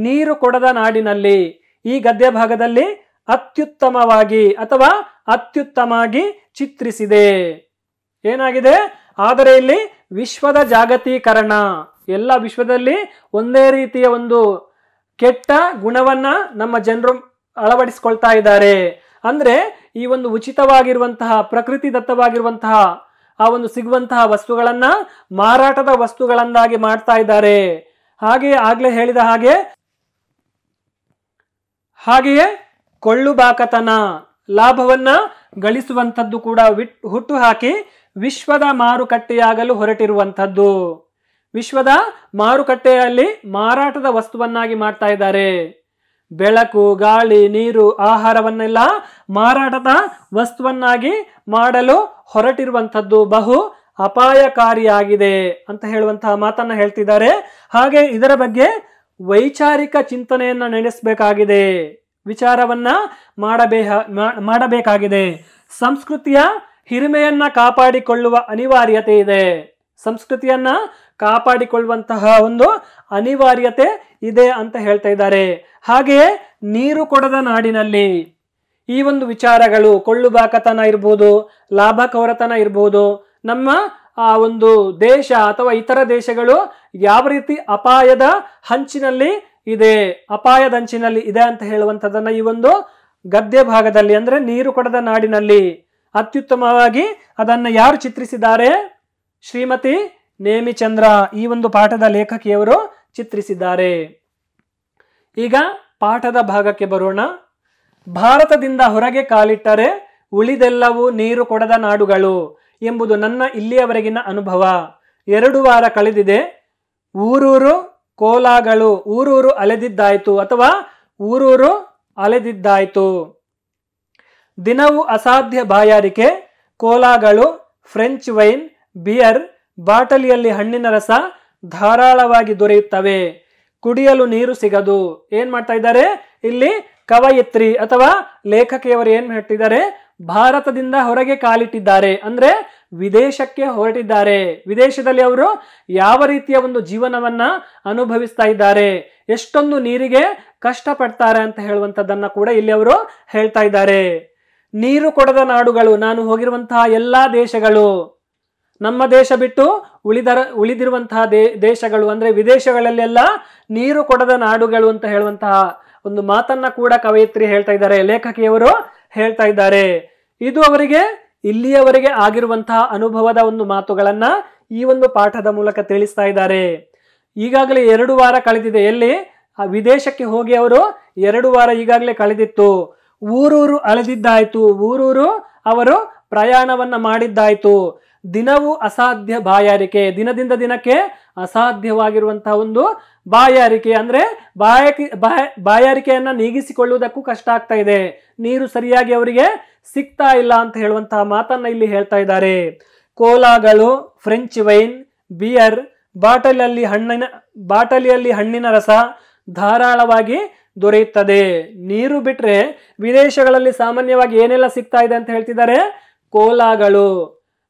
ನೀರು ಕೊಡದ ನಾಡಿನಲ್ಲಿ ಈ ಗದ್ಯ ಭಾಗದಲ್ಲಿ ಅತ್ಯುತ್ತಮವಾಗಿ ಅಥವಾ ಅತ್ಯುತ್ತಮವಾಗಿ ಚಿತ್ರಿಸಿದೆ ಏನಾಗಿದೆ ಆದರೆ ಇಲ್ಲಿ ವಿಶ್ವದ ಜಾಗತೀಕರಣ ಎಲ್ಲ ವಿಶ್ವದಲ್ಲಿ ಒಂದೇ ರೀತಿಯ ಒಂದು ಕೆಟ್ಟ ಗುಣವನ್ನ ನಮ್ಮ ಜನರು ಅಳವಡಿಸಿಕೊಳ್ತಾ ಇದ್ದಾರೆ ಅಂದ್ರೆ ಈ ಒಂದು ಉಚಿತವಾಗಿರುವಂತಹ ಪ್ರಕೃತಿ ದತ್ತವಾಗಿರುವಂತಹ ಆ ಒಂದು ಸಿಗುವಂತಹ ವಸ್ತುಗಳನ್ನ ಮಾರಾಟದ ವಸ್ತುಗಳನ್ನಾಗಿ ಮಾಡ್ತಾ ಇದ್ದಾರೆ ಹಾಗೆ ಆಗ್ಲೇ ಹೇಳಿದ ಹಾಗೆ ಹಾಗೆಯೇ ಕೊಳ್ಳುಬಾಕತನ ಲಾಭವನ್ನ ಗಳಿಸುವಂಥದ್ದು ಕೂಡ ವಿಟ್ ಹುಟ್ಟು ಹಾಕಿ ವಿಶ್ವದ ಮಾರುಕಟ್ಟೆಯಾಗಲು ಹೊರಟಿರುವಂಥದ್ದು ವಿಶ್ವದ ಮಾರುಕಟ್ಟೆಯಲ್ಲಿ ಮಾರಾಟದ ವಸ್ತುವನ್ನಾಗಿ ಮಾಡ್ತಾ ಇದ್ದಾರೆ ಬೆಳಕು ಗಾಳಿ ನೀರು ಆಹಾರವನ್ನೆಲ್ಲ ಮಾರಾಟದ ವಸ್ತುವನ್ನಾಗಿ ಮಾಡಲು ಹೊರಟಿರುವಂಥದ್ದು ಬಹು ಅಪಾಯಕಾರಿಯಾಗಿದೆ ಅಂತ ಹೇಳುವಂತಹ ಮಾತನ್ನ ಹೇಳ್ತಿದ್ದಾರೆ ಹಾಗೆ ಇದರ ಬಗ್ಗೆ ವೈಚಾರಿಕ ಚಿಂತನೆಯನ್ನ ನಡೆಸಬೇಕಾಗಿದೆ ವಿಚಾರವನ್ನ ಮಾಡಬೇಕ ಮಾಡಬೇಕಾಗಿದೆ ಸಂಸ್ಕೃತಿಯ ಹಿರಿಮೆಯನ್ನ ಕಾಪಾಡಿಕೊಳ್ಳುವ ಅನಿವಾರ್ಯತೆ ಇದೆ ಸಂಸ್ಕೃತಿಯನ್ನ ಕಾಪಾಡಿಕೊಳ್ಳುವಂತಹ ಒಂದು ಅನಿವಾರ್ಯತೆ ಇದೆ ಅಂತ ಹೇಳ್ತಾ ಇದ್ದಾರೆ ಹಾಗೆಯೇ ನೀರು ಕೊಡದ ನಾಡಿನಲ್ಲಿ ಈ ಒಂದು ವಿಚಾರಗಳು ಕೊಳ್ಳುಬಾಕತನ ಇರ್ಬೋದು ಲಾಭ ಕೌರತನ ಇರ್ಬೋದು ನಮ್ಮ ಆ ಒಂದು ದೇಶ ಅಥವಾ ಇತರ ದೇಶಗಳು ಯಾವ ರೀತಿ ಅಪಾಯದ ಹಂಚಿನಲ್ಲಿ ಇದೆ ಅಪಾಯದ ಹಂಚಿನಲ್ಲಿ ಇದೆ ಅಂತ ಹೇಳುವಂಥದ್ದನ್ನು ಈ ಒಂದು ಗದ್ಯ ಭಾಗದಲ್ಲಿ ಅಂದರೆ ನೀರು ಕೊಡದ ನಾಡಿನಲ್ಲಿ ಅತ್ಯುತ್ತಮವಾಗಿ ಅದನ್ನು ಯಾರು ಚಿತ್ರಿಸಿದ್ದಾರೆ ಶ್ರೀಮತಿ ನೇಮಿಚಂದ್ರ ಈ ಒಂದು ಪಾಠದ ಲೇಖಕಿಯವರು ಚಿತ್ರಿಸಿದ್ದಾರೆ ಈಗ ಪಾಠದ ಭಾಗಕ್ಕೆ ಬರೋಣ ಭಾರತದಿಂದ ಹೊರಗೆ ಕಾಲಿಟ್ಟರೆ ಉಳಿದೆಲ್ಲವೂ ನೀರು ಕೊಡದ ನಾಡುಗಳು ಎಂಬುದು ನನ್ನ ಇಲ್ಲಿಯವರೆಗಿನ ಅನುಭವ ಎರಡು ವಾರ ಕಳೆದಿದೆ ಊರೂರು ಕೋಲಾಗಳು ಊರೂರು ಅಲೆದಿದ್ದಾಯಿತು ಅಥವಾ ಊರೂರು ಅಲೆದಿದ್ದಾಯಿತು ದಿನವೂ ಅಸಾಧ್ಯ ಬಾಯಾರಿಕೆ ಕೋಲಾಗಳು ಫ್ರೆಂಚ್ ವೈನ್ ಬಿಯರ್ ಬಾಟಲಿಯಲ್ಲಿ ಹಣ್ಣಿನ ರಸ ಧಾರಾಳವಾಗಿ ದೊರೆಯುತ್ತವೆ ಕುಡಿಯಲು ನೀರು ಸಿಗದು ಏನ್ ಮಾಡ್ತಾ ಇದ್ದಾರೆ ಇಲ್ಲಿ ಕವಯಿತ್ರಿ ಅಥವಾ ಲೇಖಕಿಯವರು ಏನ್ ಹೇಳ್ತಿದ್ದಾರೆ ಭಾರತದಿಂದ ಹೊರಗೆ ಕಾಲಿಟ್ಟಿದ್ದಾರೆ ಅಂದ್ರೆ ವಿದೇಶಕ್ಕೆ ಹೊರಟಿದ್ದಾರೆ ವಿದೇಶದಲ್ಲಿ ಅವರು ಯಾವ ರೀತಿಯ ಒಂದು ಜೀವನವನ್ನ ಅನುಭವಿಸ್ತಾ ಇದ್ದಾರೆ ಎಷ್ಟೊಂದು ನೀರಿಗೆ ಕಷ್ಟಪಡ್ತಾರೆ ಅಂತ ಹೇಳುವಂಥದ್ದನ್ನ ಕೂಡ ಇಲ್ಲಿ ಅವರು ಹೇಳ್ತಾ ಇದ್ದಾರೆ ನೀರು ಕೊಡದ ನಾಡುಗಳು ನಾನು ಹೋಗಿರುವಂತಹ ಎಲ್ಲಾ ದೇಶಗಳು ನಮ್ಮ ದೇಶ ಬಿಟ್ಟು ಉಳಿದರ ಉಳಿದಿರುವಂತಹ ದೇ ದೇಶಗಳು ಅಂದ್ರೆ ವಿದೇಶಗಳಲ್ಲೆಲ್ಲ ನೀರು ಕೊಡದ ನಾಡುಗಳು ಅಂತ ಹೇಳುವಂತಹ ಒಂದು ಮಾತನ್ನ ಕೂಡ ಕವಯಿತ್ರಿ ಹೇಳ್ತಾ ಇದ್ದಾರೆ ಲೇಖಕಿಯವರು ಹೇಳ್ತಾ ಇದ್ದಾರೆ ಇದು ಅವರಿಗೆ ಇಲ್ಲಿಯವರೆಗೆ ಆಗಿರುವಂತಹ ಅನುಭವದ ಒಂದು ಮಾತುಗಳನ್ನ ಈ ಒಂದು ಪಾಠದ ಮೂಲಕ ತಿಳಿಸ್ತಾ ಇದ್ದಾರೆ ಈಗಾಗಲೇ ಎರಡು ವಾರ ಕಳೆದಿದೆ ಎಲ್ಲಿ ವಿದೇಶಕ್ಕೆ ಹೋಗಿ ಅವರು ಎರಡು ವಾರ ಈಗಾಗಲೇ ಕಳೆದಿತ್ತು ಊರೂರು ಅಳೆದಿದ್ದಾಯ್ತು ಊರೂರು ಅವರು ಪ್ರಯಾಣವನ್ನ ಮಾಡಿದ್ದಾಯ್ತು ದಿನವೂ ಅಸಾಧ್ಯ ಬಾಯಾರಿಕೆ ದಿನದಿಂದ ದಿನಕ್ಕೆ ಅಸಾಧ್ಯವಾಗಿರುವಂತಹ ಒಂದು ಬಾಯಾರಿಕೆ ಅಂದ್ರೆ ಬಾಯಕಿ ಬಾಯ ಬಾಯಾರಿಕೆಯನ್ನ ನೀಗಿಸಿಕೊಳ್ಳುವುದಕ್ಕೂ ಕಷ್ಟ ಆಗ್ತಾ ಇದೆ ನೀರು ಸರಿಯಾಗಿ ಅವರಿಗೆ ಸಿಗ್ತಾ ಇಲ್ಲ ಅಂತ ಹೇಳುವಂತಹ ಮಾತನ್ನ ಇಲ್ಲಿ ಹೇಳ್ತಾ ಇದ್ದಾರೆ ಕೋಲಾಗಳು ಫ್ರೆಂಚ್ ವೈನ್ ಬಿಯರ್ ಬಾಟಲಿಯಲ್ಲಿ ಹಣ್ಣಿನ ಬಾಟಲಿಯಲ್ಲಿ ಹಣ್ಣಿನ ರಸ ಧಾರಾಳವಾಗಿ ದೊರೆಯುತ್ತದೆ ನೀರು ಬಿಟ್ರೆ ವಿದೇಶಗಳಲ್ಲಿ ಸಾಮಾನ್ಯವಾಗಿ ಏನೆಲ್ಲ ಸಿಗ್ತಾ ಇದೆ ಅಂತ ಹೇಳ್ತಿದ್ದಾರೆ ಕೋಲಾಗಳು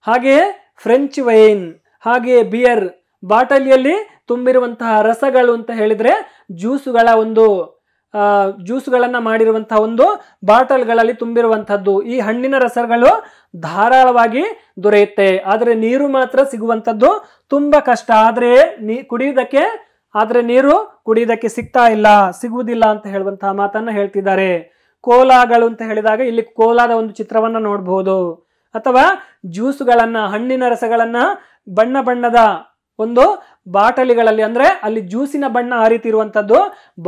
ಹಾಗೆಯೇ ಫ್ರೆಂಚ್ ವೈನ್ ಹಾಗೆಯೇ ಬಿಯರ್ ಬಾಟಲಿಯಲ್ಲಿ ತುಂಬಿರುವಂತಹ ರಸಗಳು ಅಂತ ಹೇಳಿದರೆ ಜ್ಯೂಸುಗಳ ಒಂದು ಜ್ಯೂಸುಗಳನ್ನು ಮಾಡಿರುವಂತಹ ಒಂದು ಬಾಟಲ್ಗಳಲ್ಲಿ ತುಂಬಿರುವಂಥದ್ದು ಈ ಹಣ್ಣಿನ ರಸಗಳು ಧಾರಾಳವಾಗಿ ದೊರೆಯುತ್ತೆ ಆದರೆ ನೀರು ಮಾತ್ರ ಸಿಗುವಂಥದ್ದು ತುಂಬ ಕಷ್ಟ ಆದರೆ ನೀ ಕುಡಿಯುವುದಕ್ಕೆ ಆದರೆ ನೀರು ಕುಡಿಯುವುದಕ್ಕೆ ಸಿಗ್ತಾ ಇಲ್ಲ ಸಿಗುವುದಿಲ್ಲ ಅಂತ ಹೇಳುವಂತಹ ಮಾತನ್ನು ಹೇಳ್ತಿದ್ದಾರೆ ಕೋಲಾಗಳು ಅಂತ ಹೇಳಿದಾಗ ಇಲ್ಲಿ ಕೋಲಾದ ಒಂದು ಚಿತ್ರವನ್ನು ನೋಡಬಹುದು ಅಥವಾ ಜ್ಯೂಸ್ಗಳನ್ನು ಹಣ್ಣಿನ ರಸಗಳನ್ನು ಬಣ್ಣ ಬಣ್ಣದ ಒಂದು ಬಾಟಲಿಗಳಲ್ಲಿ ಅಂದರೆ ಅಲ್ಲಿ ಜ್ಯೂಸಿನ ಬಣ್ಣ ಆ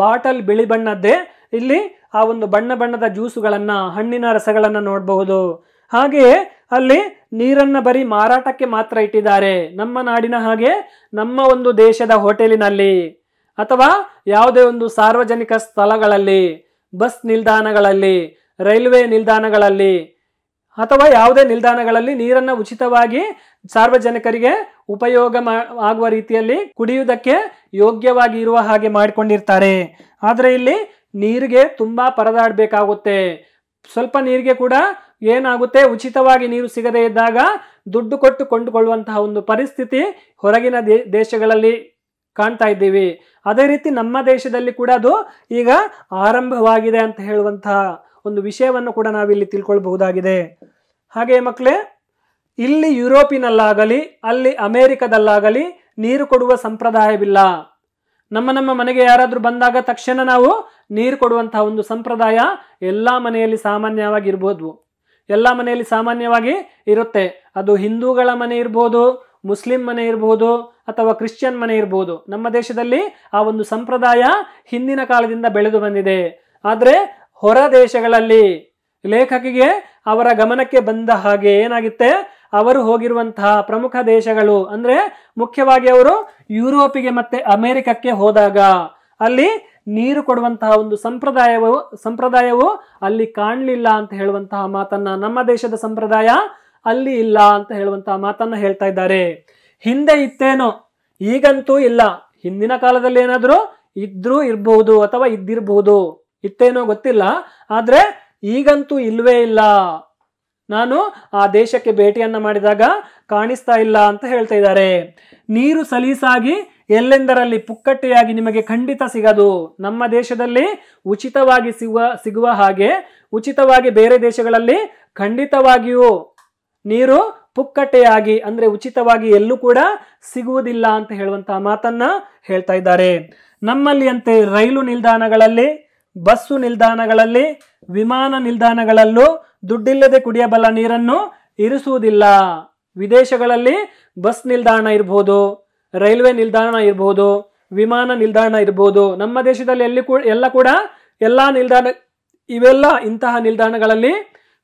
ಬಾಟಲ್ ಬಿಳಿ ಬಣ್ಣದ್ದೇ ಇಲ್ಲಿ ಆ ಒಂದು ಬಣ್ಣ ಬಣ್ಣದ ಜ್ಯೂಸುಗಳನ್ನು ಹಣ್ಣಿನ ರಸಗಳನ್ನು ನೋಡಬಹುದು ಹಾಗೆಯೇ ಅಲ್ಲಿ ನೀರನ್ನು ಬರೀ ಮಾರಾಟಕ್ಕೆ ಮಾತ್ರ ಇಟ್ಟಿದ್ದಾರೆ ನಮ್ಮ ನಾಡಿನ ಹಾಗೆ ನಮ್ಮ ಒಂದು ದೇಶದ ಹೋಟೆಲಿನಲ್ಲಿ ಅಥವಾ ಯಾವುದೇ ಒಂದು ಸಾರ್ವಜನಿಕ ಸ್ಥಳಗಳಲ್ಲಿ ಬಸ್ ನಿಲ್ದಾಣಗಳಲ್ಲಿ ರೈಲ್ವೆ ನಿಲ್ದಾಣಗಳಲ್ಲಿ ಅಥವಾ ಯಾವುದೇ ನಿಲ್ದಾಣಗಳಲ್ಲಿ ನೀರನ್ನು ಉಚಿತವಾಗಿ ಸಾರ್ವಜನಿಕರಿಗೆ ಉಪಯೋಗ ಆಗುವ ರೀತಿಯಲ್ಲಿ ಕುಡಿಯುವುದಕ್ಕೆ ಯೋಗ್ಯವಾಗಿ ಇರುವ ಹಾಗೆ ಮಾಡಿಕೊಂಡಿರ್ತಾರೆ ಆದರೆ ಇಲ್ಲಿ ನೀರಿಗೆ ತುಂಬ ಪರದಾಡಬೇಕಾಗುತ್ತೆ ಸ್ವಲ್ಪ ನೀರಿಗೆ ಕೂಡ ಏನಾಗುತ್ತೆ ಉಚಿತವಾಗಿ ನೀರು ಸಿಗದೇ ಇದ್ದಾಗ ದುಡ್ಡು ಕೊಟ್ಟು ಕೊಂಡುಕೊಳ್ಳುವಂತಹ ಒಂದು ಪರಿಸ್ಥಿತಿ ಹೊರಗಿನ ದೇಶಗಳಲ್ಲಿ ಕಾಣ್ತಾ ಇದ್ದೀವಿ ಅದೇ ರೀತಿ ನಮ್ಮ ದೇಶದಲ್ಲಿ ಕೂಡ ಅದು ಈಗ ಆರಂಭವಾಗಿದೆ ಅಂತ ಹೇಳುವಂತಹ ಒಂದು ವಿಷಯವನ್ನು ಕೂಡ ನಾವಿಲ್ಲಿ ತಿಳ್ಕೊಳ್ಬಹುದಾಗಿದೆ ಹಾಗೆ ಮಕ್ಕಳೇ ಇಲ್ಲಿ ಯುರೋಪಿನಲ್ಲಾಗಲಿ ಅಲ್ಲಿ ಅಮೇರಿಕದಲ್ಲಾಗಲಿ ನೀರು ಕೊಡುವ ಸಂಪ್ರದಾಯವಿಲ್ಲ ನಮ್ಮ ನಮ್ಮ ಮನೆಗೆ ಯಾರಾದರೂ ಬಂದಾಗ ತಕ್ಷಣ ನಾವು ನೀರು ಕೊಡುವಂತಹ ಒಂದು ಸಂಪ್ರದಾಯ ಎಲ್ಲ ಮನೆಯಲ್ಲಿ ಸಾಮಾನ್ಯವಾಗಿ ಇರ್ಬೋದು ಎಲ್ಲ ಮನೆಯಲ್ಲಿ ಸಾಮಾನ್ಯವಾಗಿ ಇರುತ್ತೆ ಅದು ಹಿಂದೂಗಳ ಮನೆ ಇರ್ಬೋದು ಮುಸ್ಲಿಂ ಮನೆ ಇರ್ಬೋದು ಅಥವಾ ಕ್ರಿಶ್ಚಿಯನ್ ಮನೆ ಇರ್ಬೋದು ನಮ್ಮ ದೇಶದಲ್ಲಿ ಆ ಒಂದು ಸಂಪ್ರದಾಯ ಹಿಂದಿನ ಕಾಲದಿಂದ ಬೆಳೆದು ಬಂದಿದೆ ಆದರೆ ಹೊರ ದೇಶಗಳಲ್ಲಿ ಲೇಖಕಿಗೆ ಅವರ ಗಮನಕ್ಕೆ ಬಂದ ಹಾಗೆ ಏನಾಗುತ್ತೆ ಅವರು ಹೋಗಿರುವಂತಹ ಪ್ರಮುಖ ದೇಶಗಳು ಅಂದ್ರೆ ಮುಖ್ಯವಾಗಿ ಅವರು ಯುರೋಪಿಗೆ ಮತ್ತೆ ಅಮೆರಿಕಕ್ಕೆ ಹೋದಾಗ ಅಲ್ಲಿ ನೀರು ಕೊಡುವಂತಹ ಒಂದು ಸಂಪ್ರದಾಯವು ಸಂಪ್ರದಾಯವು ಅಲ್ಲಿ ಕಾಣಲಿಲ್ಲ ಅಂತ ಹೇಳುವಂತಹ ಮಾತನ್ನ ನಮ್ಮ ದೇಶದ ಸಂಪ್ರದಾಯ ಅಲ್ಲಿ ಇಲ್ಲ ಅಂತ ಹೇಳುವಂತಹ ಮಾತನ್ನ ಹೇಳ್ತಾ ಇದ್ದಾರೆ ಹಿಂದೆ ಇತ್ತೇನೋ ಈಗಂತೂ ಇಲ್ಲ ಹಿಂದಿನ ಕಾಲದಲ್ಲಿ ಏನಾದರೂ ಇದ್ರೂ ಇರಬಹುದು ಅಥವಾ ಇದ್ದಿರಬಹುದು ಇತ್ತೇನೋ ಗೊತ್ತಿಲ್ಲ ಆದರೆ ಈಗಂತೂ ಇಲ್ವೇ ಇಲ್ಲ ನಾನು ಆ ದೇಶಕ್ಕೆ ಭೇಟಿಯನ್ನು ಮಾಡಿದಾಗ ಕಾಣಿಸ್ತಾ ಇಲ್ಲ ಅಂತ ಹೇಳ್ತಾ ಇದ್ದಾರೆ ನೀರು ಸಲೀಸಾಗಿ ಎಲ್ಲೆಂದರಲ್ಲಿ ಪುಕ್ಕಟ್ಟೆಯಾಗಿ ನಿಮಗೆ ಖಂಡಿತ ಸಿಗದು ನಮ್ಮ ದೇಶದಲ್ಲಿ ಉಚಿತವಾಗಿ ಸಿಗುವ ಸಿಗುವ ಹಾಗೆ ಉಚಿತವಾಗಿ ಬೇರೆ ದೇಶಗಳಲ್ಲಿ ಖಂಡಿತವಾಗಿಯೂ ನೀರು ಪುಕ್ಕಟ್ಟೆಯಾಗಿ ಅಂದರೆ ಉಚಿತವಾಗಿ ಎಲ್ಲೂ ಕೂಡ ಸಿಗುವುದಿಲ್ಲ ಅಂತ ಹೇಳುವಂತಹ ಮಾತನ್ನ ಹೇಳ್ತಾ ಇದ್ದಾರೆ ನಮ್ಮಲ್ಲಿ ಅಂತೆ ರೈಲು ನಿಲ್ದಾಣಗಳಲ್ಲಿ ಬಸ್ಸು ನಿಲ್ದಾಣಗಳಲ್ಲಿ ವಿಮಾನ ನಿಲ್ದಾಣಗಳಲ್ಲೂ ದುಡ್ಡಿಲ್ಲದೆ ಕುಡಿಯಬಲ್ಲ ನೀರನ್ನು ಇರಿಸುವುದಿಲ್ಲ ವಿದೇಶಗಳಲ್ಲಿ ಬಸ್ ನಿಲ್ದಾಣ ಇರ್ಬೋದು ರೈಲ್ವೆ ನಿಲ್ದಾಣ ಇರ್ಬೋದು ವಿಮಾನ ನಿಲ್ದಾಣ ಇರ್ಬೋದು ನಮ್ಮ ದೇಶದಲ್ಲಿ ಎಲ್ಲಿ ಕೂ ಎಲ್ಲ ಕೂಡ ಎಲ್ಲ ನಿಲ್ದಾಣ ಇವೆಲ್ಲ ಇಂತಹ ನಿಲ್ದಾಣಗಳಲ್ಲಿ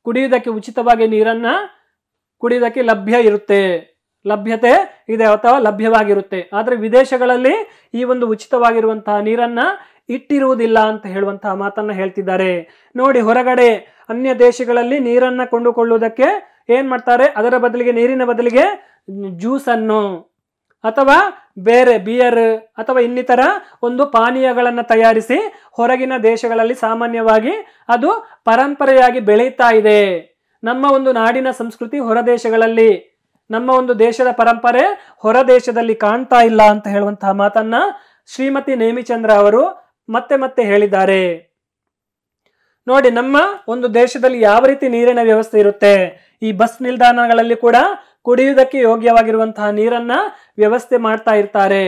ಕುಡಿಯುವುದಕ್ಕೆ ಉಚಿತವಾಗಿ ನೀರನ್ನು ಕುಡಿಯುವುದಕ್ಕೆ ಲಭ್ಯ ಇರುತ್ತೆ ಲಭ್ಯತೆ ಇದೆ ಅಥವಾ ಲಭ್ಯವಾಗಿರುತ್ತೆ ಆದರೆ ವಿದೇಶಗಳಲ್ಲಿ ಈ ಒಂದು ಉಚಿತವಾಗಿರುವಂತಹ ನೀರನ್ನು ಇಟ್ಟಿರುವುದಿಲ್ಲ ಅಂತ ಹೇಳುವಂತಹ ಮಾತನ್ನು ಹೇಳ್ತಿದ್ದಾರೆ ನೋಡಿ ಹೊರಗಡೆ ಅನ್ಯ ದೇಶಗಳಲ್ಲಿ ನೀರನ್ನು ಕೊಂಡುಕೊಳ್ಳುವುದಕ್ಕೆ ಏನ್ ಮಾಡ್ತಾರೆ ಅದರ ಬದಲಿಗೆ ನೀರಿನ ಬದಲಿಗೆ ಜ್ಯೂಸನ್ನು ಅಥವಾ ಬೇರೆ ಬಿಯರ್ ಅಥವಾ ಇನ್ನಿತರ ಒಂದು ಪಾನೀಯಗಳನ್ನು ತಯಾರಿಸಿ ಹೊರಗಿನ ದೇಶಗಳಲ್ಲಿ ಸಾಮಾನ್ಯವಾಗಿ ಅದು ಪರಂಪರೆಯಾಗಿ ಬೆಳೀತಾ ಇದೆ ನಮ್ಮ ಒಂದು ನಾಡಿನ ಸಂಸ್ಕೃತಿ ಹೊರ ದೇಶಗಳಲ್ಲಿ ನಮ್ಮ ಒಂದು ದೇಶದ ಪರಂಪರೆ ಹೊರ ದೇಶದಲ್ಲಿ ಕಾಣ್ತಾ ಇಲ್ಲ ಅಂತ ಹೇಳುವಂತಹ ಮಾತನ್ನ ಶ್ರೀಮತಿ ನೇಮಿಚಂದ್ರ ಅವರು ಮತ್ತೆ ಮತ್ತೆ ಹೇಳಿದ್ದಾರೆ ನೋಡಿ ನಮ್ಮ ಒಂದು ದೇಶದಲ್ಲಿ ಯಾವ ರೀತಿ ನೀರಿನ ವ್ಯವಸ್ಥೆ ಇರುತ್ತೆ ಈ ಬಸ್ ನಿಲ್ದಾಣಗಳಲ್ಲಿ ಕೂಡ ಕುಡಿಯುವುದಕ್ಕೆ ಯೋಗ್ಯವಾಗಿರುವಂತಹ ನೀರನ್ನ ವ್ಯವಸ್ಥೆ ಮಾಡ್ತಾ ಇರ್ತಾರೆ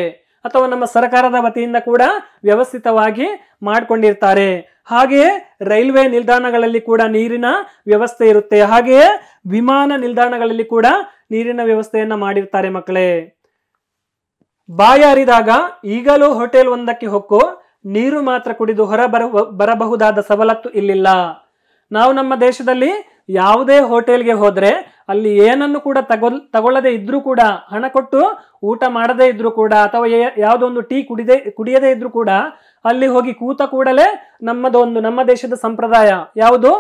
ಅಥವಾ ನಮ್ಮ ಸರ್ಕಾರದ ವತಿಯಿಂದ ಕೂಡ ವ್ಯವಸ್ಥಿತವಾಗಿ ಮಾಡಿಕೊಂಡಿರ್ತಾರೆ ಹಾಗೆಯೇ ರೈಲ್ವೆ ನಿಲ್ದಾಣಗಳಲ್ಲಿ ಕೂಡ ನೀರಿನ ವ್ಯವಸ್ಥೆ ಇರುತ್ತೆ ಹಾಗೆಯೇ ವಿಮಾನ ನಿಲ್ದಾಣಗಳಲ್ಲಿ ಕೂಡ ನೀರಿನ ವ್ಯವಸ್ಥೆಯನ್ನ ಮಾಡಿರ್ತಾರೆ ಮಕ್ಕಳೇ ಬಾಯಾರಿದಾಗ ಈಗಲೂ ಹೋಟೆಲ್ ಒಂದಕ್ಕೆ ಹೊಕ್ಕು ನೀರು ಮಾತ್ರ ಕುಡಿದು ಹೊರ ಬರಬಹುದಾದ ಸವಲತ್ತು ಇಲ್ಲಿಲ್ಲ ನಾವು ನಮ್ಮ ದೇಶದಲ್ಲಿ ಯಾವುದೇ ಹೋಟೆಲ್ಗೆ ಹೋದರೆ ಅಲ್ಲಿ ಏನನ್ನು ಕೂಡ ತಗೊಲ್ ತಗೊಳ್ಳದೆ ಇದ್ರೂ ಕೂಡ ಹಣ ಕೊಟ್ಟು ಊಟ ಮಾಡದೇ ಇದ್ದರೂ ಕೂಡ ಅಥವಾ ಯಾವುದೊಂದು ಟೀ ಕುಡಿದೇ ಕುಡಿಯದೇ ಇದ್ದರೂ ಕೂಡ ಅಲ್ಲಿ ಹೋಗಿ ಕೂತ ಕೂಡಲೇ ನಮ್ಮದೊಂದು ನಮ್ಮ ದೇಶದ ಸಂಪ್ರದಾಯ ಯಾವುದು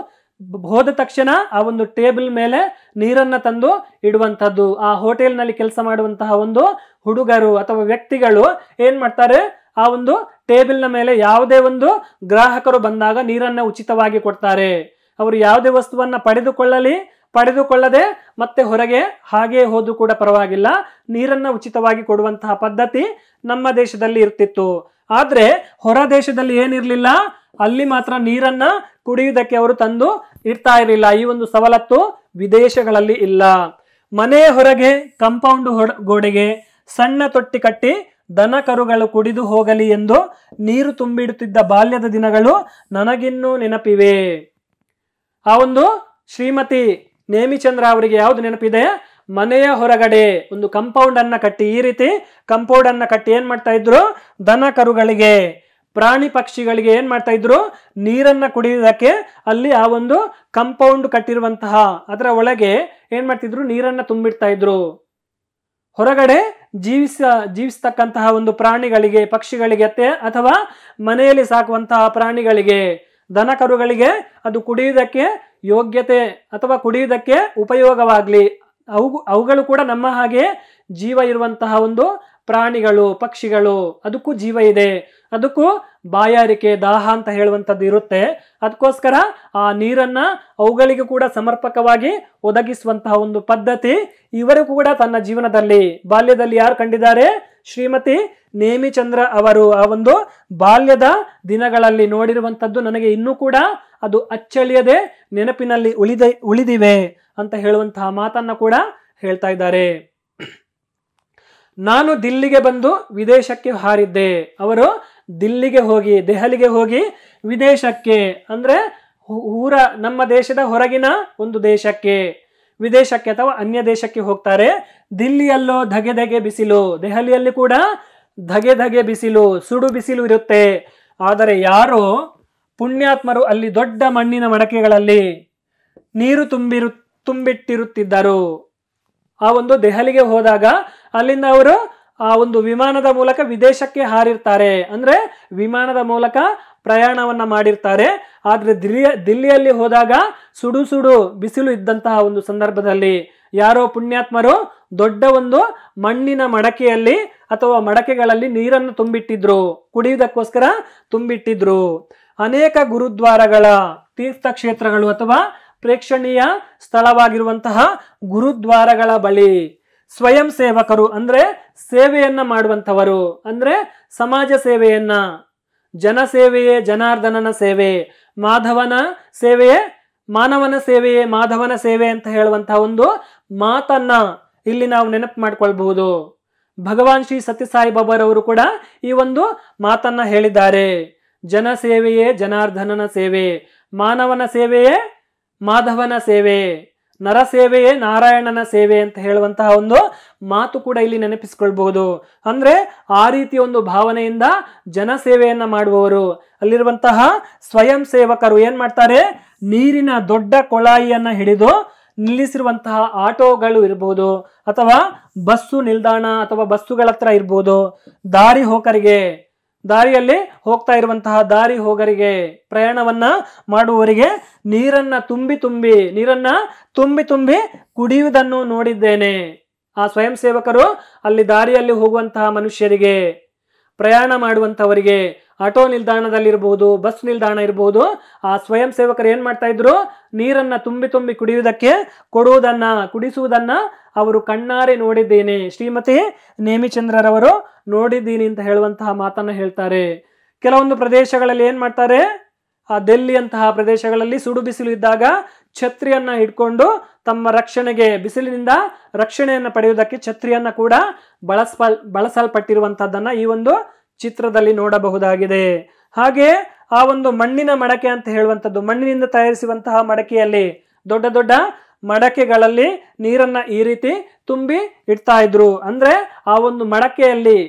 ಹೋದ ತಕ್ಷಣ ಆ ಒಂದು ಟೇಬಲ್ ಮೇಲೆ ನೀರನ್ನು ತಂದು ಇಡುವಂಥದ್ದು ಆ ಹೋಟೆಲ್ನಲ್ಲಿ ಕೆಲಸ ಮಾಡುವಂತಹ ಒಂದು ಹುಡುಗರು ಅಥವಾ ವ್ಯಕ್ತಿಗಳು ಏನು ಮಾಡ್ತಾರೆ ಆ ಒಂದು ಟೇಬಲ್ನ ಮೇಲೆ ಯಾವುದೇ ಒಂದು ಗ್ರಾಹಕರು ಬಂದಾಗ ನೀರನ್ನು ಉಚಿತವಾಗಿ ಕೊಡ್ತಾರೆ ಅವರು ಯಾವುದೇ ವಸ್ತುವನ್ನು ಪಡೆದುಕೊಳ್ಳಲಿ ಪಡೆದುಕೊಳ್ಳದೆ ಮತ್ತೆ ಹೊರಗೆ ಹಾಗೆ ಹೋದು ಕೂಡ ಪರವಾಗಿಲ್ಲ ನೀರನ್ನು ಉಚಿತವಾಗಿ ಕೊಡುವಂತಹ ಪದ್ಧತಿ ನಮ್ಮ ದೇಶದಲ್ಲಿ ಇರ್ತಿತ್ತು ಆದರೆ ಹೊರ ದೇಶದಲ್ಲಿ ಏನಿರಲಿಲ್ಲ ಅಲ್ಲಿ ಮಾತ್ರ ನೀರನ್ನ ಕುಡಿಯುವುದಕ್ಕೆ ಅವರು ತಂದು ಇರ್ತಾ ಇರಲಿಲ್ಲ ಈ ಒಂದು ಸವಲತ್ತು ವಿದೇಶಗಳಲ್ಲಿ ಇಲ್ಲ ಮನೆ ಹೊರಗೆ ಕಂಪೌಂಡ್ ಗೋಡೆಗೆ ಸಣ್ಣ ತೊಟ್ಟಿ ಕಟ್ಟಿ ದನ ಕರುಗಳು ಕುಡಿದು ಹೋಗಲಿ ಎಂದು ನೀರು ತುಂಬಿಡುತ್ತಿದ್ದ ಬಾಲ್ಯದ ದಿನಗಳು ನನಗಿನ್ನೂ ನೆನಪಿವೆ ಆ ಒಂದು ಶ್ರೀಮತಿ ನೇಮಿಚಂದ್ರ ಅವರಿಗೆ ಯಾವುದು ನೆನಪಿದೆ ಮನೆಯ ಹೊರಗಡೆ ಒಂದು ಕಂಪೌಂಡ್ ಅನ್ನ ಕಟ್ಟಿ ಈ ರೀತಿ ಕಂಪೌಂಡ್ ಅನ್ನ ಕಟ್ಟಿ ಏನ್ ಮಾಡ್ತಾ ಇದ್ರು ದನ ಕರುಗಳಿಗೆ ಪ್ರಾಣಿ ಪಕ್ಷಿಗಳಿಗೆ ಏನ್ ಮಾಡ್ತಾ ಇದ್ರು ನೀರನ್ನ ಕುಡಿಯೋದಕ್ಕೆ ಅಲ್ಲಿ ಆ ಒಂದು ಕಂಪೌಂಡ್ ಕಟ್ಟಿರುವಂತಹ ಅದರ ಒಳಗೆ ಏನ್ ಮಾಡ್ತಿದ್ರು ನೀರನ್ನ ತುಂಬಿಡ್ತಾ ಇದ್ರು ಹೊರಗಡೆ ಜೀವಿಸ ಜೀವಿಸ್ತಕ್ಕಂತಹ ಒಂದು ಪ್ರಾಣಿಗಳಿಗೆ ಪಕ್ಷಿಗಳಿಗೆ ಅಥವಾ ಮನೆಯಲ್ಲಿ ಸಾಕುವಂತಹ ಪ್ರಾಣಿಗಳಿಗೆ ದನ ಕರುಗಳಿಗೆ ಅದು ಕುಡಿಯುವುದಕ್ಕೆ ಯೋಗ್ಯತೆ ಅಥವಾ ಕುಡಿಯುವುದಕ್ಕೆ ಉಪಯೋಗವಾಗಲಿ ಅವು ಅವುಗಳು ಕೂಡ ನಮ್ಮ ಹಾಗೆ ಜೀವ ಇರುವಂತಹ ಒಂದು ಪ್ರಾಣಿಗಳು ಪಕ್ಷಿಗಳು ಅದಕ್ಕೂ ಜೀವ ಇದೆ ಅದಕ್ಕೂ ಬಾಯಾರಿಕೆ ದಾಹ ಅಂತ ಹೇಳುವಂಥದ್ದು ಇರುತ್ತೆ ಅದಕ್ಕೋಸ್ಕರ ಆ ನೀರನ್ನ ಅವುಗಳಿಗೆ ಕೂಡ ಸಮರ್ಪಕವಾಗಿ ಒದಗಿಸುವಂತಹ ಒಂದು ಪದ್ಧತಿ ಇವರು ಕೂಡ ತನ್ನ ಜೀವನದಲ್ಲಿ ಬಾಲ್ಯದಲ್ಲಿ ಯಾರು ಕಂಡಿದ್ದಾರೆ ಶ್ರೀಮತಿ ನೇಮಿಚಂದ್ರ ಅವರು ಆ ಒಂದು ಬಾಲ್ಯದ ದಿನಗಳಲ್ಲಿ ನೋಡಿರುವಂಥದ್ದು ನನಗೆ ಇನ್ನೂ ಕೂಡ ಅದು ಅಚ್ಚಳಿಯದೆ ನೆನಪಿನಲ್ಲಿ ಉಳಿದ ಉಳಿದಿವೆ ಅಂತ ಹೇಳುವಂತಹ ಮಾತನ್ನ ಕೂಡ ಹೇಳ್ತಾ ಇದ್ದಾರೆ ನಾನು ದಿಲ್ಲಿಗೆ ಬಂದು ವಿದೇಶಕ್ಕೆ ಹಾರಿದ್ದೆ ಅವರು ದಿಲ್ಲಿಗೆ ಹೋಗಿ ದೆಹಲಿಗೆ ಹೋಗಿ ವಿದೇಶಕ್ಕೆ ಅಂದರೆ ಊರ ನಮ್ಮ ದೇಶದ ಹೊರಗಿನ ಒಂದು ದೇಶಕ್ಕೆ ವಿದೇಶಕ್ಕೆ ಅಥವಾ ಅನ್ಯ ದೇಶಕ್ಕೆ ಹೋಗ್ತಾರೆ ದಿಲ್ಲಿಯಲ್ಲೋ ಧಗೆ ಧಗೆ ಬಿಸಿಲು ದೆಹಲಿಯಲ್ಲಿ ಕೂಡ ಧಗೆ ಧಗೆ ಬಿಸಿಲು ಸುಡು ಬಿಸಿಲು ಇರುತ್ತೆ ಆದರೆ ಯಾರು ಪುಣ್ಯಾತ್ಮರು ಅಲ್ಲಿ ದೊಡ್ಡ ಮಣ್ಣಿನ ಮಡಕೆಗಳಲ್ಲಿ ನೀರು ತುಂಬಿರು ತುಂಬಿಟ್ಟಿರುತ್ತಿದ್ದರು ಆ ಒಂದು ದೆಹಲಿಗೆ ಹೋದಾಗ ಅಲ್ಲಿಂದ ಅವರು ಆ ಒಂದು ವಿಮಾನದ ಮೂಲಕ ವಿದೇಶಕ್ಕೆ ಹಾರಿರ್ತಾರೆ ಅಂದರೆ ವಿಮಾನದ ಮೂಲಕ ಪ್ರಯಾಣವನ್ನು ಮಾಡಿರ್ತಾರೆ ಆದರೆ ದಿಲ್ಲಿಯ ದಿಲ್ಲಿಯಲ್ಲಿ ಹೋದಾಗ ಸುಡು ಸುಡು ಬಿಸಿಲು ಇದ್ದಂತಹ ಒಂದು ಸಂದರ್ಭದಲ್ಲಿ ಯಾರೋ ಪುಣ್ಯಾತ್ಮರು ದೊಡ್ಡ ಒಂದು ಮಣ್ಣಿನ ಮಡಕೆಯಲ್ಲಿ ಅಥವಾ ಮಡಕೆಗಳಲ್ಲಿ ನೀರನ್ನು ತುಂಬಿಟ್ಟಿದ್ರು ಕುಡಿಯುವುದಕ್ಕೋಸ್ಕರ ತುಂಬಿಟ್ಟಿದ್ರು ಅನೇಕ ಗುರುದ್ವಾರಗಳ ತೀರ್ಥಕ್ಷೇತ್ರಗಳು ಅಥವಾ ಪ್ರೇಕ್ಷಣೀಯ ಸ್ಥಳವಾಗಿರುವಂತಹ ಗುರುದ್ವಾರಗಳ ಬಳಿ ಸ್ವಯಂ ಸೇವಕರು ಅಂದರೆ ಸೇವೆಯನ್ನ ಮಾಡುವಂಥವರು ಅಂದ್ರೆ ಸಮಾಜ ಸೇವೆಯನ್ನ ಜನ ಸೇವೆಯೇ ಜನಾರ್ದನನ ಸೇವೆ ಮಾಧವನ ಸೇವೆಯೇ ಮಾನವನ ಸೇವೆಯೇ ಮಾಧವನ ಸೇವೆ ಅಂತ ಹೇಳುವಂತಹ ಒಂದು ಮಾತನ್ನ ಇಲ್ಲಿ ನಾವು ನೆನಪು ಮಾಡ್ಕೊಳ್ಬಹುದು ಭಗವಾನ್ ಶ್ರೀ ಸತ್ಯಸಾಯಿ ಬಾಬಾರವರು ಕೂಡ ಈ ಒಂದು ಮಾತನ್ನ ಹೇಳಿದ್ದಾರೆ ಜನಸೇವೆಯೇ ಜನಾರ್ದನನ ಸೇವೆ ಮಾನವನ ಸೇವೆಯೇ ಮಾಧವನ ಸೇವೆ ನರಸೇವೆಯೇ ನಾರಾಯಣನ ಸೇವೆ ಅಂತ ಹೇಳುವಂತಹ ಒಂದು ಮಾತು ಕೂಡ ಇಲ್ಲಿ ನೆನಪಿಸ್ಕೊಳ್ಬಹುದು ಅಂದ್ರೆ ಆ ರೀತಿಯ ಒಂದು ಭಾವನೆಯಿಂದ ಜನ ಜನಸೇವೆಯನ್ನ ಮಾಡುವವರು ಅಲ್ಲಿರುವಂತಹ ಸ್ವಯಂ ಸೇವಕರು ಏನ್ ಮಾಡ್ತಾರೆ ನೀರಿನ ದೊಡ್ಡ ಕೊಳಾಯಿಯನ್ನ ಹಿಡಿದು ನಿಲ್ಲಿಸಿರುವಂತಹ ಆಟೋಗಳು ಇರಬಹುದು ಅಥವಾ ಬಸ್ಸು ನಿಲ್ದಾಣ ಅಥವಾ ಬಸ್ಸುಗಳ ಹತ್ರ ಇರಬಹುದು ದಾರಿ ಹೋಕರಿಗೆ ದಾರಿಯಲ್ಲಿ ಹೋಗ್ತಾ ಇರುವಂತಹ ದಾರಿ ಹೋಗರಿಗೆ ಪ್ರಯಾಣವನ್ನ ಮಾಡುವವರಿಗೆ ನೀರನ್ನ ತುಂಬಿ ತುಂಬಿ ನೀರನ್ನ ತುಂಬಿ ತುಂಬಿ ಕುಡಿಯುವುದನ್ನು ನೋಡಿದ್ದೇನೆ ಆ ಸ್ವಯಂ ಸೇವಕರು ಅಲ್ಲಿ ದಾರಿಯಲ್ಲಿ ಹೋಗುವಂತಹ ಮನುಷ್ಯರಿಗೆ ಪ್ರಯಾಣ ಮಾಡುವಂಥವರಿಗೆ ಆಟೋ ನಿಲ್ದಾಣದಲ್ಲಿರಬಹುದು ಬಸ್ ನಿಲ್ದಾಣ ಇರಬಹುದು ಆ ಸ್ವಯಂ ಸೇವಕರು ಏನು ಮಾಡ್ತಾ ಇದ್ರು ನೀರನ್ನ ತುಂಬಿ ತುಂಬಿ ಕುಡಿಯುವುದಕ್ಕೆ ಕೊಡುವುದನ್ನ ಕುಡಿಸುವುದನ್ನ ಅವರು ಕಣ್ಣಾರೆ ನೋಡಿದ್ದೇನೆ ಶ್ರೀಮತಿ ನೇಮಿಚಂದ್ರರವರು ನೋಡಿದ್ದೀನಿ ಅಂತ ಹೇಳುವಂತಹ ಮಾತನ್ನು ಹೇಳ್ತಾರೆ ಕೆಲವೊಂದು ಪ್ರದೇಶಗಳಲ್ಲಿ ಏನು ಮಾಡ್ತಾರೆ ಆ ದೆಲ್ಲಿಯಂತಹ ಪ್ರದೇಶಗಳಲ್ಲಿ ಸುಡು ಬಿಸಿಲು ಇದ್ದಾಗ ಛತ್ರಿಯನ್ನ ಹಿಡ್ಕೊಂಡು ತಮ್ಮ ರಕ್ಷಣೆಗೆ ಬಿಸಿಲಿನಿಂದ ರಕ್ಷಣೆಯನ್ನು ಪಡೆಯುವುದಕ್ಕೆ ಛತ್ರಿಯನ್ನು ಕೂಡ ಬಳಸಲ್ ಬಳಸಲ್ಪಟ್ಟಿರುವಂತಹದ್ದನ್ನ ಈ ಒಂದು ಚಿತ್ರದಲ್ಲಿ ನೋಡಬಹುದಾಗಿದೆ ಹಾಗೆ ಆ ಒಂದು ಮಣ್ಣಿನ ಮಡಕೆ ಅಂತ ಹೇಳುವಂಥದ್ದು ಮಣ್ಣಿನಿಂದ ತಯಾರಿಸುವಂತಹ ಮಡಕೆಯಲ್ಲಿ ದೊಡ್ಡ ದೊಡ್ಡ ಮಡಕೆಗಳಲ್ಲಿ ನೀರನ್ನ ಈ ರೀತಿ ತುಂಬಿ ಇಡ್ತಾ ಇದ್ರು ಅಂದ್ರೆ ಆ ಒಂದು ಮಡಕೆಯಲ್ಲಿ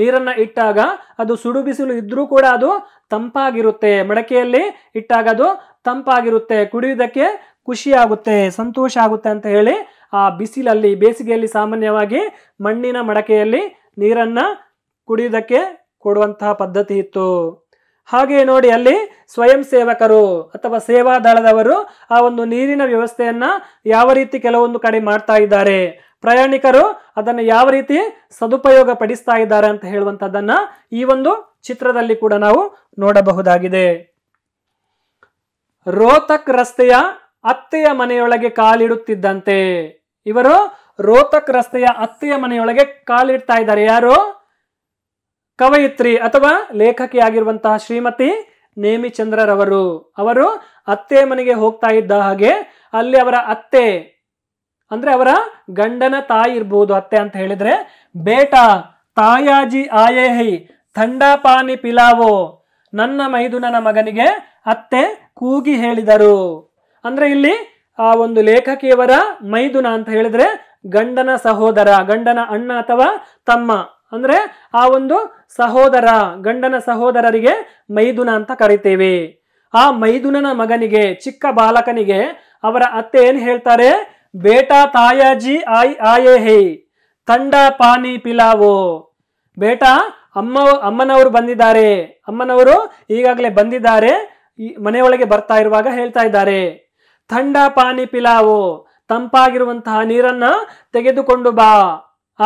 ನೀರನ್ನ ಇಟ್ಟಾಗ ಅದು ಸುಡು ಬಿಸಿಲು ಇದ್ರೂ ಕೂಡ ಅದು ತಂಪಾಗಿರುತ್ತೆ ಮಡಕೆಯಲ್ಲಿ ಇಟ್ಟಾಗ ಅದು ತಂಪಾಗಿರುತ್ತೆ ಕುಡಿಯುವುದಕ್ಕೆ ಖುಷಿಯಾಗುತ್ತೆ ಆಗುತ್ತೆ ಸಂತೋಷ ಆಗುತ್ತೆ ಅಂತ ಹೇಳಿ ಆ ಬಿಸಿಲಲ್ಲಿ ಬೇಸಿಗೆಯಲ್ಲಿ ಸಾಮಾನ್ಯವಾಗಿ ಮಣ್ಣಿನ ಮಡಕೆಯಲ್ಲಿ ನೀರನ್ನು ಕುಡಿಯೋದಕ್ಕೆ ಕೊಡುವಂತಹ ಪದ್ಧತಿ ಇತ್ತು ಹಾಗೆ ನೋಡಿ ಅಲ್ಲಿ ಸ್ವಯಂ ಸೇವಕರು ಅಥವಾ ಸೇವಾ ದಳದವರು ಆ ಒಂದು ನೀರಿನ ವ್ಯವಸ್ಥೆಯನ್ನು ಯಾವ ರೀತಿ ಕೆಲವೊಂದು ಕಡೆ ಮಾಡ್ತಾ ಇದ್ದಾರೆ ಪ್ರಯಾಣಿಕರು ಅದನ್ನು ಯಾವ ರೀತಿ ಸದುಪಯೋಗ ಪಡಿಸ್ತಾ ಇದ್ದಾರೆ ಅಂತ ಹೇಳುವಂಥದ್ದನ್ನು ಈ ಒಂದು ಚಿತ್ರದಲ್ಲಿ ಕೂಡ ನಾವು ನೋಡಬಹುದಾಗಿದೆ ರೋಹತಕ್ ರಸ್ತೆಯ ಅತ್ತೆಯ ಮನೆಯೊಳಗೆ ಕಾಲಿಡುತ್ತಿದ್ದಂತೆ ಇವರು ರೋತಕ್ ರಸ್ತೆಯ ಅತ್ತೆಯ ಮನೆಯೊಳಗೆ ಕಾಲಿಡ್ತಾ ಇದ್ದಾರೆ ಯಾರು ಕವಯಿತ್ರಿ ಅಥವಾ ಲೇಖಕಿ ಆಗಿರುವಂತಹ ಶ್ರೀಮತಿ ನೇಮಿಚಂದ್ರರವರು ಅವರು ಅತ್ತೆಯ ಮನೆಗೆ ಹೋಗ್ತಾ ಇದ್ದ ಹಾಗೆ ಅಲ್ಲಿ ಅವರ ಅತ್ತೆ ಅಂದ್ರೆ ಅವರ ಗಂಡನ ತಾಯಿ ಇರ್ಬೋದು ಅತ್ತೆ ಅಂತ ಹೇಳಿದ್ರೆ ಬೇಟಾ ತಾಯಾಜಿ ಆಯೇಹಿ ಹೈ ಥಂಡಾಪಾನಿ ಪಿಲಾವೋ ನನ್ನ ಮೈದುನನ ಮಗನಿಗೆ ಅತ್ತೆ ಕೂಗಿ ಹೇಳಿದರು ಅಂದರೆ ಇಲ್ಲಿ ಆ ಒಂದು ಲೇಖಕಿಯವರ ಮೈದುನ ಅಂತ ಹೇಳಿದ್ರೆ ಗಂಡನ ಸಹೋದರ ಗಂಡನ ಅಣ್ಣ ಅಥವಾ ತಮ್ಮ ಅಂದರೆ ಆ ಒಂದು ಸಹೋದರ ಗಂಡನ ಸಹೋದರರಿಗೆ ಮೈದುನ ಅಂತ ಕರಿತೇವೆ ಆ ಮೈದುನನ ಮಗನಿಗೆ ಚಿಕ್ಕ ಬಾಲಕನಿಗೆ ಅವರ ಅತ್ತೆ ಏನು ಹೇಳ್ತಾರೆ ಬೇಟಾ ತಾಯಾಜಿ ಆಯ್ ಆಯೇ ಹೇ ತಂಡ ಪಾನಿ ಪಿಲಾವೋ ಬೇಟಾ ಅಮ್ಮ ಅಮ್ಮನವರು ಬಂದಿದ್ದಾರೆ ಅಮ್ಮನವರು ಈಗಾಗಲೇ ಬಂದಿದ್ದಾರೆ ಮನೆಯೊಳಗೆ ಬರ್ತಾ ಇರುವಾಗ ಹೇಳ್ತಾ ಇದ್ದಾರೆ ಥಂಡ ಪಾನಿ ಪಿಲಾವು ತಂಪಾಗಿರುವಂತಹ ನೀರನ್ನ ತೆಗೆದುಕೊಂಡು ಬಾ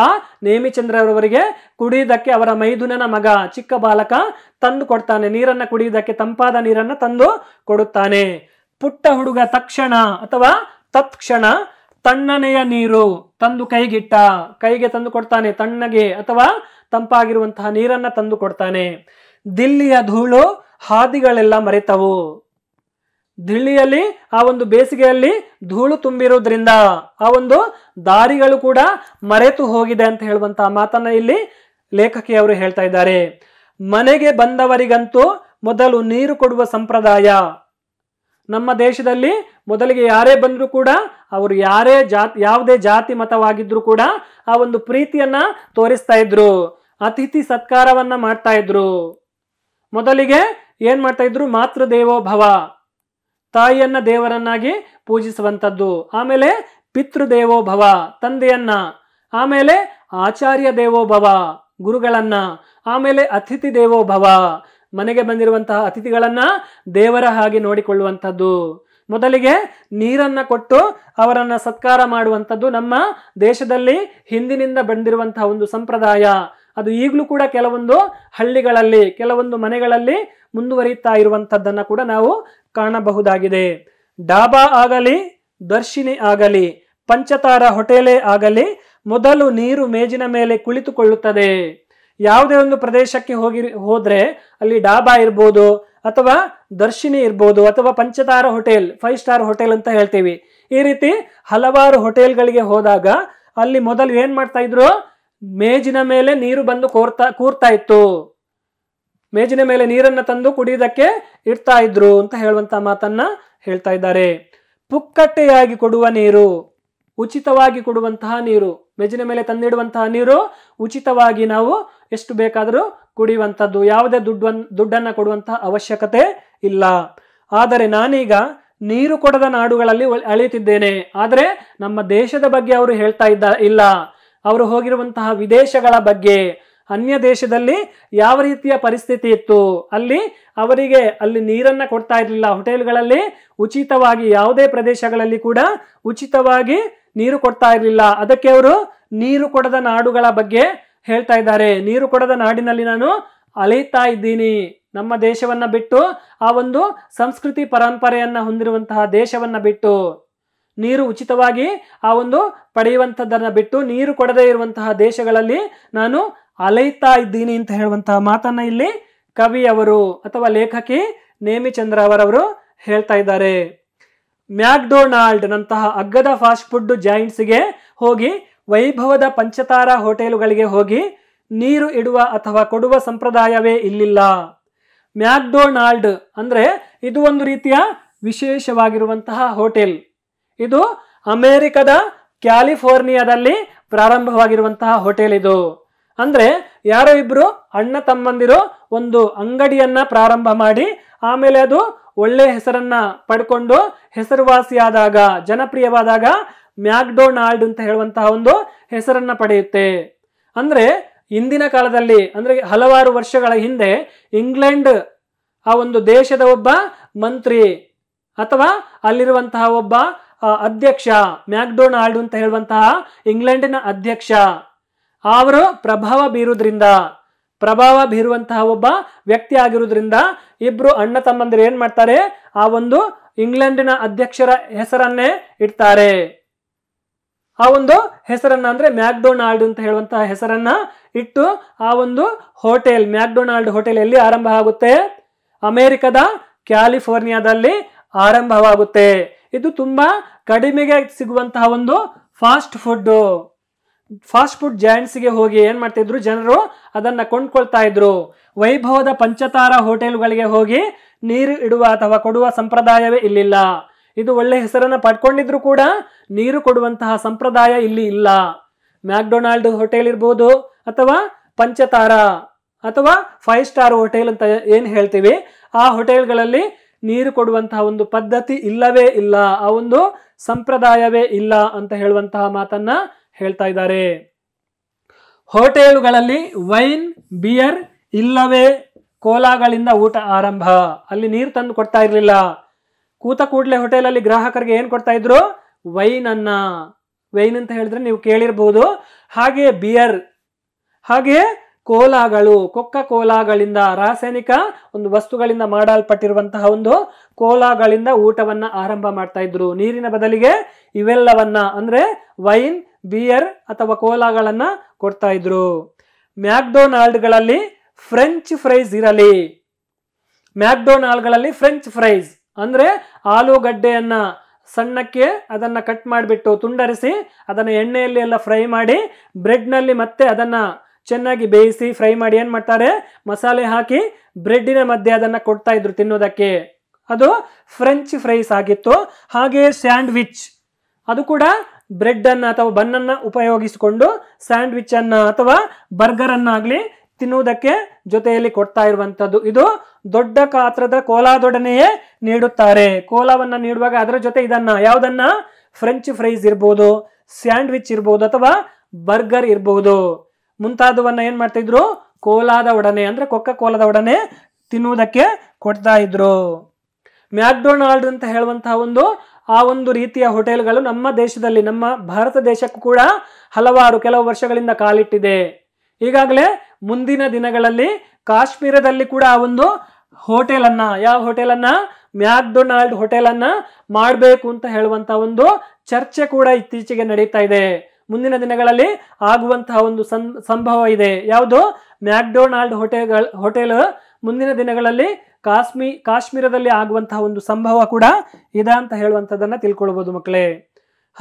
ಆ ನೇಮಿಚಂದ್ರರವರಿಗೆ ಕುಡಿಯುವುದಕ್ಕೆ ಅವರ ಮೈದುನನ ಮಗ ಚಿಕ್ಕ ಬಾಲಕ ತಂದು ಕೊಡ್ತಾನೆ ನೀರನ್ನ ಕುಡಿಯುವುದಕ್ಕೆ ತಂಪಾದ ನೀರನ್ನ ತಂದು ಕೊಡುತ್ತಾನೆ ಪುಟ್ಟ ಹುಡುಗ ತಕ್ಷಣ ಅಥವಾ ತತ್ಕ್ಷಣ ತಣ್ಣನೆಯ ನೀರು ತಂದು ಕೈಗಿಟ್ಟ ಕೈಗೆ ತಂದು ಕೊಡ್ತಾನೆ ತಣ್ಣಗೆ ಅಥವಾ ತಂಪಾಗಿರುವಂತಹ ನೀರನ್ನ ತಂದು ಕೊಡ್ತಾನೆ ದಿಲ್ಲಿಯ ಧೂಳು ಹಾದಿಗಳೆಲ್ಲ ಮರೆತವು ದಿಳ್ಳಿಯಲ್ಲಿ ಆ ಒಂದು ಬೇಸಿಗೆಯಲ್ಲಿ ಧೂಳು ತುಂಬಿರುವುದರಿಂದ ಆ ಒಂದು ದಾರಿಗಳು ಕೂಡ ಮರೆತು ಹೋಗಿದೆ ಅಂತ ಹೇಳುವಂತಹ ಮಾತನ್ನ ಇಲ್ಲಿ ಲೇಖಕಿಯವರು ಹೇಳ್ತಾ ಇದ್ದಾರೆ ಮನೆಗೆ ಬಂದವರಿಗಂತೂ ಮೊದಲು ನೀರು ಕೊಡುವ ಸಂಪ್ರದಾಯ ನಮ್ಮ ದೇಶದಲ್ಲಿ ಮೊದಲಿಗೆ ಯಾರೇ ಬಂದರೂ ಕೂಡ ಅವರು ಯಾರೇ ಜಾತ್ ಯಾವುದೇ ಜಾತಿ ಮತವಾಗಿದ್ರು ಕೂಡ ಆ ಒಂದು ಪ್ರೀತಿಯನ್ನ ತೋರಿಸ್ತಾ ಇದ್ರು ಅತಿಥಿ ಸತ್ಕಾರವನ್ನ ಮಾಡ್ತಾ ಇದ್ರು ಮೊದಲಿಗೆ ಏನ್ ಮಾಡ್ತಾ ಇದ್ರು ಭವ ತಾಯಿಯನ್ನ ದೇವರನ್ನಾಗಿ ಪೂಜಿಸುವಂಥದ್ದು ಆಮೇಲೆ ಪಿತೃದೇವೋಭವ ತಂದೆಯನ್ನ ಆಮೇಲೆ ಆಚಾರ್ಯ ದೇವೋಭವ ಗುರುಗಳನ್ನ ಆಮೇಲೆ ಅತಿಥಿ ದೇವೋಭವ ಮನೆಗೆ ಬಂದಿರುವಂತಹ ಅತಿಥಿಗಳನ್ನ ದೇವರ ಹಾಗೆ ನೋಡಿಕೊಳ್ಳುವಂಥದ್ದು ಮೊದಲಿಗೆ ನೀರನ್ನ ಕೊಟ್ಟು ಅವರನ್ನ ಸತ್ಕಾರ ಮಾಡುವಂಥದ್ದು ನಮ್ಮ ದೇಶದಲ್ಲಿ ಹಿಂದಿನಿಂದ ಬಂದಿರುವಂತಹ ಒಂದು ಸಂಪ್ರದಾಯ ಅದು ಈಗಲೂ ಕೂಡ ಕೆಲವೊಂದು ಹಳ್ಳಿಗಳಲ್ಲಿ ಕೆಲವೊಂದು ಮನೆಗಳಲ್ಲಿ ಮುಂದುವರಿಯುತ್ತಾ ಇರುವಂಥದ್ದನ್ನು ಕೂಡ ನಾವು ಕಾಣಬಹುದಾಗಿದೆ ಡಾಬಾ ಆಗಲಿ ದರ್ಶಿನಿ ಆಗಲಿ ಪಂಚತಾರ ಹೋಟೆಲೇ ಆಗಲಿ ಮೊದಲು ನೀರು ಮೇಜಿನ ಮೇಲೆ ಕುಳಿತುಕೊಳ್ಳುತ್ತದೆ ಯಾವುದೇ ಒಂದು ಪ್ರದೇಶಕ್ಕೆ ಹೋಗಿ ಹೋದ್ರೆ ಅಲ್ಲಿ ಡಾಬಾ ಇರ್ಬೋದು ಅಥವಾ ದರ್ಶಿನಿ ಇರ್ಬೋದು ಅಥವಾ ಪಂಚತಾರ ಹೋಟೆಲ್ ಫೈವ್ ಸ್ಟಾರ್ ಹೋಟೆಲ್ ಅಂತ ಹೇಳ್ತೀವಿ ಈ ರೀತಿ ಹಲವಾರು ಹೋಟೆಲ್ಗಳಿಗೆ ಹೋದಾಗ ಅಲ್ಲಿ ಮೊದಲು ಏನ್ ಮಾಡ್ತಾ ಇದ್ರು ಮೇಜಿನ ಮೇಲೆ ನೀರು ಬಂದು ಕೋರ್ತಾ ಕೂರ್ತಾ ಇತ್ತು ಮೇಜಿನ ಮೇಲೆ ನೀರನ್ನು ತಂದು ಕುಡಿಯುವುದಕ್ಕೆ ಇಡ್ತಾ ಇದ್ರು ಅಂತ ಹೇಳುವಂತ ಮಾತನ್ನ ಹೇಳ್ತಾ ಇದ್ದಾರೆ ಪುಕ್ಕಟ್ಟೆಯಾಗಿ ಕೊಡುವ ನೀರು ಉಚಿತವಾಗಿ ಕೊಡುವಂತಹ ನೀರು ಮೇಜಿನ ಮೇಲೆ ತಂದಿಡುವಂತಹ ನೀರು ಉಚಿತವಾಗಿ ನಾವು ಎಷ್ಟು ಬೇಕಾದರೂ ಕುಡಿಯುವಂಥದ್ದು ಯಾವುದೇ ದುಡ್ಡನ್ ದುಡ್ಡನ್ನು ಕೊಡುವಂತಹ ಅವಶ್ಯಕತೆ ಇಲ್ಲ ಆದರೆ ನಾನೀಗ ನೀರು ಕೊಡದ ನಾಡುಗಳಲ್ಲಿ ಅಳೆಯುತ್ತಿದ್ದೇನೆ ಆದರೆ ನಮ್ಮ ದೇಶದ ಬಗ್ಗೆ ಅವರು ಹೇಳ್ತಾ ಇದ್ದ ಇಲ್ಲ ಅವರು ಹೋಗಿರುವಂತಹ ವಿದೇಶಗಳ ಬಗ್ಗೆ ಅನ್ಯ ದೇಶದಲ್ಲಿ ಯಾವ ರೀತಿಯ ಪರಿಸ್ಥಿತಿ ಇತ್ತು ಅಲ್ಲಿ ಅವರಿಗೆ ಅಲ್ಲಿ ನೀರನ್ನು ಕೊಡ್ತಾ ಇರಲಿಲ್ಲ ಹೋಟೆಲ್ಗಳಲ್ಲಿ ಉಚಿತವಾಗಿ ಯಾವುದೇ ಪ್ರದೇಶಗಳಲ್ಲಿ ಕೂಡ ಉಚಿತವಾಗಿ ನೀರು ಕೊಡ್ತಾ ಇರಲಿಲ್ಲ ಅದಕ್ಕೆ ಅವರು ನೀರು ಕೊಡದ ನಾಡುಗಳ ಬಗ್ಗೆ ಹೇಳ್ತಾ ಇದ್ದಾರೆ ನೀರು ಕೊಡದ ನಾಡಿನಲ್ಲಿ ನಾನು ಅಳೆಯುತ್ತಾ ಇದ್ದೀನಿ ನಮ್ಮ ದೇಶವನ್ನು ಬಿಟ್ಟು ಆ ಒಂದು ಸಂಸ್ಕೃತಿ ಪರಂಪರೆಯನ್ನು ಹೊಂದಿರುವಂತಹ ದೇಶವನ್ನು ಬಿಟ್ಟು ನೀರು ಉಚಿತವಾಗಿ ಆ ಒಂದು ಪಡೆಯುವಂಥದ್ದನ್ನು ಬಿಟ್ಟು ನೀರು ಕೊಡದೇ ಇರುವಂತಹ ದೇಶಗಳಲ್ಲಿ ನಾನು ಅಲೈತಾ ಇದ್ದೀನಿ ಅಂತ ಹೇಳುವಂತಹ ಮಾತನ್ನ ಇಲ್ಲಿ ಕವಿ ಅವರು ಅಥವಾ ಲೇಖಕಿ ನೇಮಿಚಂದ್ರ ಅವರವರು ಹೇಳ್ತಾ ಇದ್ದಾರೆ ಮ್ಯಾಕ್ಡೊನಾಲ್ಡ್ ನಂತಹ ಅಗ್ಗದ ಫಾಸ್ಟ್ ಫುಡ್ ಜಾಯಿಂಟ್ಸ್ಗೆ ಹೋಗಿ ವೈಭವದ ಪಂಚತಾರ ಹೋಟೆಲುಗಳಿಗೆ ಹೋಗಿ ನೀರು ಇಡುವ ಅಥವಾ ಕೊಡುವ ಸಂಪ್ರದಾಯವೇ ಇಲ್ಲಿಲ್ಲ ಮ್ಯಾಕ್ಡೊನಾಲ್ಡ್ ಅಂದರೆ ಇದು ಒಂದು ರೀತಿಯ ವಿಶೇಷವಾಗಿರುವಂತಹ ಹೋಟೆಲ್ ಇದು ಅಮೆರಿಕದ ಕ್ಯಾಲಿಫೋರ್ನಿಯಾದಲ್ಲಿ ಪ್ರಾರಂಭವಾಗಿರುವಂತಹ ಹೋಟೆಲ್ ಇದು ಅಂದರೆ ಯಾರೋ ಇಬ್ಬರು ಅಣ್ಣ ತಮ್ಮಂದಿರು ಒಂದು ಅಂಗಡಿಯನ್ನು ಪ್ರಾರಂಭ ಮಾಡಿ ಆಮೇಲೆ ಅದು ಒಳ್ಳೆ ಹೆಸರನ್ನ ಪಡ್ಕೊಂಡು ಹೆಸರುವಾಸಿಯಾದಾಗ ಜನಪ್ರಿಯವಾದಾಗ ಮ್ಯಾಕ್ಡೊನಾಲ್ಡ್ ಅಂತ ಹೇಳುವಂತಹ ಒಂದು ಹೆಸರನ್ನ ಪಡೆಯುತ್ತೆ ಅಂದರೆ ಇಂದಿನ ಕಾಲದಲ್ಲಿ ಅಂದರೆ ಹಲವಾರು ವರ್ಷಗಳ ಹಿಂದೆ ಇಂಗ್ಲೆಂಡ್ ಆ ಒಂದು ದೇಶದ ಒಬ್ಬ ಮಂತ್ರಿ ಅಥವಾ ಅಲ್ಲಿರುವಂತಹ ಒಬ್ಬ ಅಧ್ಯಕ್ಷ ಮ್ಯಾಕ್ಡೊನಾಲ್ಡ್ ಅಂತ ಹೇಳುವಂತಹ ಇಂಗ್ಲೆಂಡಿನ ಅಧ್ಯಕ್ಷ ಅವರು ಪ್ರಭಾವ ಬೀರುವುದರಿಂದ ಪ್ರಭಾವ ಬೀರುವಂತಹ ಒಬ್ಬ ವ್ಯಕ್ತಿ ಆಗಿರುವುದರಿಂದ ಇಬ್ರು ಅಣ್ಣ ತಮ್ಮಂದಿರು ಏನ್ ಮಾಡ್ತಾರೆ ಆ ಒಂದು ಇಂಗ್ಲೆಂಡಿನ ಅಧ್ಯಕ್ಷರ ಹೆಸರನ್ನೇ ಇಡ್ತಾರೆ ಆ ಒಂದು ಹೆಸರನ್ನ ಅಂದ್ರೆ ಮ್ಯಾಕ್ಡೊನಾಲ್ಡ್ ಅಂತ ಹೇಳುವಂತಹ ಹೆಸರನ್ನ ಇಟ್ಟು ಆ ಒಂದು ಹೋಟೆಲ್ ಮ್ಯಾಕ್ಡೊನಾಲ್ಡ್ ಹೋಟೆಲ್ ಎಲ್ಲಿ ಆರಂಭ ಆಗುತ್ತೆ ಅಮೆರಿಕದ ಕ್ಯಾಲಿಫೋರ್ನಿಯಾದಲ್ಲಿ ಆರಂಭವಾಗುತ್ತೆ ಇದು ತುಂಬಾ ಕಡಿಮೆಗೆ ಸಿಗುವಂತಹ ಒಂದು ಫಾಸ್ಟ್ ಫುಡ್ ಫಾಸ್ಟ್ ಫುಡ್ ಗೆ ಹೋಗಿ ಏನು ಮಾಡ್ತಿದ್ರು ಜನರು ಅದನ್ನು ಕೊಂಡ್ಕೊಳ್ತಾ ಇದ್ರು ವೈಭವದ ಪಂಚತಾರ ಹೋಟೆಲ್ಗಳಿಗೆ ಹೋಗಿ ನೀರು ಇಡುವ ಅಥವಾ ಕೊಡುವ ಸಂಪ್ರದಾಯವೇ ಇಲ್ಲಿಲ್ಲ ಇದು ಒಳ್ಳೆ ಹೆಸರನ್ನು ಪಡ್ಕೊಂಡಿದ್ರು ಕೂಡ ನೀರು ಕೊಡುವಂತಹ ಸಂಪ್ರದಾಯ ಇಲ್ಲಿ ಇಲ್ಲ ಮ್ಯಾಕ್ಡೊನಾಲ್ಡ್ ಹೋಟೆಲ್ ಇರ್ಬೋದು ಅಥವಾ ಪಂಚತಾರ ಅಥವಾ ಫೈವ್ ಸ್ಟಾರ್ ಹೋಟೆಲ್ ಅಂತ ಏನು ಹೇಳ್ತೀವಿ ಆ ಹೋಟೆಲ್ಗಳಲ್ಲಿ ನೀರು ಕೊಡುವಂತಹ ಒಂದು ಪದ್ಧತಿ ಇಲ್ಲವೇ ಇಲ್ಲ ಆ ಒಂದು ಸಂಪ್ರದಾಯವೇ ಇಲ್ಲ ಅಂತ ಹೇಳುವಂತಹ ಮಾತನ್ನ ಹೇಳ್ತಾ ಇದ್ದಾರೆ ಹೋಟೆಲುಗಳಲ್ಲಿ ವೈನ್ ಬಿಯರ್ ಇಲ್ಲವೇ ಕೋಲಾಗಳಿಂದ ಊಟ ಆರಂಭ ಅಲ್ಲಿ ನೀರು ತಂದು ಕೊಡ್ತಾ ಇರಲಿಲ್ಲ ಕೂತ ಹೋಟೆಲ್ ಹೋಟೆಲಲ್ಲಿ ಗ್ರಾಹಕರಿಗೆ ಏನು ಕೊಡ್ತಾ ಇದ್ರು ಅನ್ನ ವೈನ್ ಅಂತ ಹೇಳಿದ್ರೆ ನೀವು ಕೇಳಿರ್ಬೋದು ಹಾಗೆ ಬಿಯರ್ ಹಾಗೆ ಕೋಲಾಗಳು ಕೊಕ್ಕ ಕೋಲಾಗಳಿಂದ ರಾಸಾಯನಿಕ ಒಂದು ವಸ್ತುಗಳಿಂದ ಮಾಡಲ್ಪಟ್ಟಿರುವಂತಹ ಒಂದು ಕೋಲಾಗಳಿಂದ ಊಟವನ್ನು ಆರಂಭ ಮಾಡ್ತಾ ಇದ್ರು ನೀರಿನ ಬದಲಿಗೆ ಇವೆಲ್ಲವನ್ನ ಅಂದರೆ ವೈನ್ ಬಿಯರ್ ಅಥವಾ ಕೋಲಾಗಳನ್ನು ಕೊಡ್ತಾ ಇದ್ರು ಮ್ಯಾಕ್ಡೊನಾಲ್ಡ್ಗಳಲ್ಲಿ ಫ್ರೆಂಚ್ ಫ್ರೈಸ್ ಇರಲಿ ಮ್ಯಾಕ್ಡೊನಾಲ್ಡ್ಗಳಲ್ಲಿ ಫ್ರೆಂಚ್ ಫ್ರೈಸ್ ಅಂದರೆ ಆಲೂಗಡ್ಡೆಯನ್ನು ಸಣ್ಣಕ್ಕೆ ಅದನ್ನು ಕಟ್ ಮಾಡಿಬಿಟ್ಟು ತುಂಡರಿಸಿ ಅದನ್ನು ಎಣ್ಣೆಯಲ್ಲಿ ಎಲ್ಲ ಫ್ರೈ ಮಾಡಿ ಬ್ರೆಡ್ನಲ್ಲಿ ಮತ್ತೆ ಅದನ್ನು ಚೆನ್ನಾಗಿ ಬೇಯಿಸಿ ಫ್ರೈ ಮಾಡಿ ಏನು ಮಾಡ್ತಾರೆ ಮಸಾಲೆ ಹಾಕಿ ಬ್ರೆಡ್ಡಿನ ಮಧ್ಯೆ ಅದನ್ನು ಕೊಡ್ತಾ ಇದ್ರು ತಿನ್ನೋದಕ್ಕೆ ಅದು ಫ್ರೆಂಚ್ ಫ್ರೈಸ್ ಆಗಿತ್ತು ಹಾಗೆ ಸ್ಯಾಂಡ್ವಿಚ್ ಅದು ಕೂಡ ಬ್ರೆಡ್ ಅನ್ನ ಅಥವಾ ಬನ್ ಉಪಯೋಗಿಸಿಕೊಂಡು ಸ್ಯಾಂಡ್ವಿಚ್ ಅನ್ನ ಅಥವಾ ಬರ್ಗರ್ ತಿನ್ನುವುದಕ್ಕೆ ಜೊತೆಯಲ್ಲಿ ಕೊಡ್ತಾ ಇರುವಂತದ್ದು ಇದು ದೊಡ್ಡ ಗಾತ್ರದ ಕೋಲಾದೊಡನೆಯೇ ನೀಡುತ್ತಾರೆ ಕೋಲಾವನ್ನ ನೀಡುವಾಗ ಅದರ ಜೊತೆ ಇದನ್ನ ಯಾವುದನ್ನ ಫ್ರೆಂಚ್ ಫ್ರೈಸ್ ಇರ್ಬೋದು ಸ್ಯಾಂಡ್ವಿಚ್ ಇರ್ಬೋದು ಅಥವಾ ಬರ್ಗರ್ ಇರ್ಬೋದು ಮುಂತಾದವನ್ನ ಏನ್ ಮಾಡ್ತಿದ್ರು ಕೋಲಾದ ಒಡನೆ ಅಂದ್ರೆ ಕೊಕ್ಕ ಕೋಲಾದ ಒಡನೆ ತಿನ್ನುವುದಕ್ಕೆ ಕೊಡ್ತಾ ಇದ್ರು ಮ್ಯಾಕ್ಡೊನಾಲ್ಡ್ ಅಂತ ಹೇಳುವಂತಹ ಒಂದು ಆ ಒಂದು ರೀತಿಯ ಹೋಟೆಲ್ಗಳು ನಮ್ಮ ದೇಶದಲ್ಲಿ ನಮ್ಮ ಭಾರತ ದೇಶಕ್ಕೂ ಕೂಡ ಹಲವಾರು ಕೆಲವು ವರ್ಷಗಳಿಂದ ಕಾಲಿಟ್ಟಿದೆ ಈಗಾಗಲೇ ಮುಂದಿನ ದಿನಗಳಲ್ಲಿ ಕಾಶ್ಮೀರದಲ್ಲಿ ಕೂಡ ಆ ಒಂದು ಹೋಟೆಲನ್ನು ಯಾವ ಹೋಟೆಲನ್ನು ಮ್ಯಾಕ್ಡೊನಾಲ್ಡ್ ಹೋಟೆಲನ್ನು ಮಾಡಬೇಕು ಅಂತ ಹೇಳುವಂಥ ಒಂದು ಚರ್ಚೆ ಕೂಡ ಇತ್ತೀಚೆಗೆ ನಡೀತಾ ಇದೆ ಮುಂದಿನ ದಿನಗಳಲ್ಲಿ ಆಗುವಂತಹ ಒಂದು ಸಂಭವ ಇದೆ ಯಾವುದು ಮ್ಯಾಕ್ಡೊನಾಲ್ಡ್ ಹೋಟೆಲ್ ಹೋಟೆಲ್ ಮುಂದಿನ ದಿನಗಳಲ್ಲಿ ಕಾಶ್ಮೀ ಕಾಶ್ಮೀರದಲ್ಲಿ ಆಗುವಂತಹ ಒಂದು ಸಂಭವ ಕೂಡ ಇದೆ ಅಂತ ಹೇಳುವಂಥದ್ದನ್ನು ತಿಳ್ಕೊಳ್ಬೋದು ಮಕ್ಕಳೇ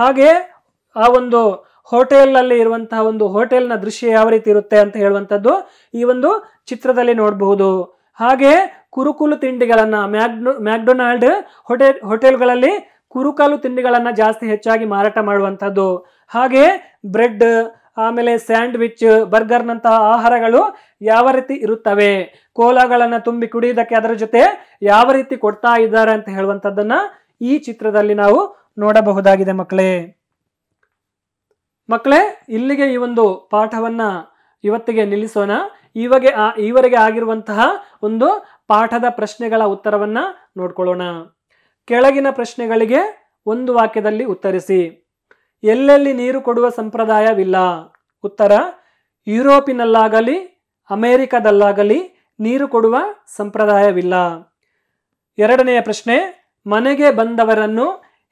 ಹಾಗೆ ಆ ಒಂದು ಹೋಟೆಲ್ನಲ್ಲಿ ಇರುವಂತಹ ಒಂದು ಹೋಟೆಲ್ನ ದೃಶ್ಯ ಯಾವ ರೀತಿ ಇರುತ್ತೆ ಅಂತ ಹೇಳುವಂಥದ್ದು ಈ ಒಂದು ಚಿತ್ರದಲ್ಲಿ ನೋಡಬಹುದು ಹಾಗೆ ಕುರುಕುಲು ತಿಂಡಿಗಳನ್ನು ಮ್ಯಾಕ್ಡೊ ಮ್ಯಾಕ್ಡೊನಾಲ್ಡ್ ಹೋಟೆಲ್ ಹೋಟೆಲ್ಗಳಲ್ಲಿ ಕುರುಕಲು ತಿಂಡಿಗಳನ್ನು ಜಾಸ್ತಿ ಹೆಚ್ಚಾಗಿ ಮಾರಾಟ ಮಾಡುವಂಥದ್ದು ಹಾಗೆ ಬ್ರೆಡ್ ಆಮೇಲೆ ಸ್ಯಾಂಡ್ವಿಚ್ ಬರ್ಗರ್ನಂತಹ ಆಹಾರಗಳು ಯಾವ ರೀತಿ ಇರುತ್ತವೆ ಕೋಲಾಗಳನ್ನು ತುಂಬಿ ಕುಡಿಯುವುದಕ್ಕೆ ಅದರ ಜೊತೆ ಯಾವ ರೀತಿ ಕೊಡ್ತಾ ಇದ್ದಾರೆ ಅಂತ ಹೇಳುವಂತದ್ದನ್ನ ಈ ಚಿತ್ರದಲ್ಲಿ ನಾವು ನೋಡಬಹುದಾಗಿದೆ ಮಕ್ಕಳೇ ಮಕ್ಕಳೇ ಇಲ್ಲಿಗೆ ಈ ಒಂದು ಪಾಠವನ್ನ ಇವತ್ತಿಗೆ ನಿಲ್ಲಿಸೋಣ ಇವಾಗೆ ಈವರೆಗೆ ಆಗಿರುವಂತಹ ಒಂದು ಪಾಠದ ಪ್ರಶ್ನೆಗಳ ಉತ್ತರವನ್ನ ನೋಡ್ಕೊಳ್ಳೋಣ ಕೆಳಗಿನ ಪ್ರಶ್ನೆಗಳಿಗೆ ಒಂದು ವಾಕ್ಯದಲ್ಲಿ ಉತ್ತರಿಸಿ ಎಲ್ಲೆಲ್ಲಿ ನೀರು ಕೊಡುವ ಸಂಪ್ರದಾಯವಿಲ್ಲ ಉತ್ತರ ಯುರೋಪಿನಲ್ಲಾಗಲಿ ಅಮೇರಿಕದಲ್ಲಾಗಲಿ ನೀರು ಕೊಡುವ ಸಂಪ್ರದಾಯವಿಲ್ಲ ಎರಡನೆಯ ಪ್ರಶ್ನೆ ಮನೆಗೆ ಬಂದವರನ್ನು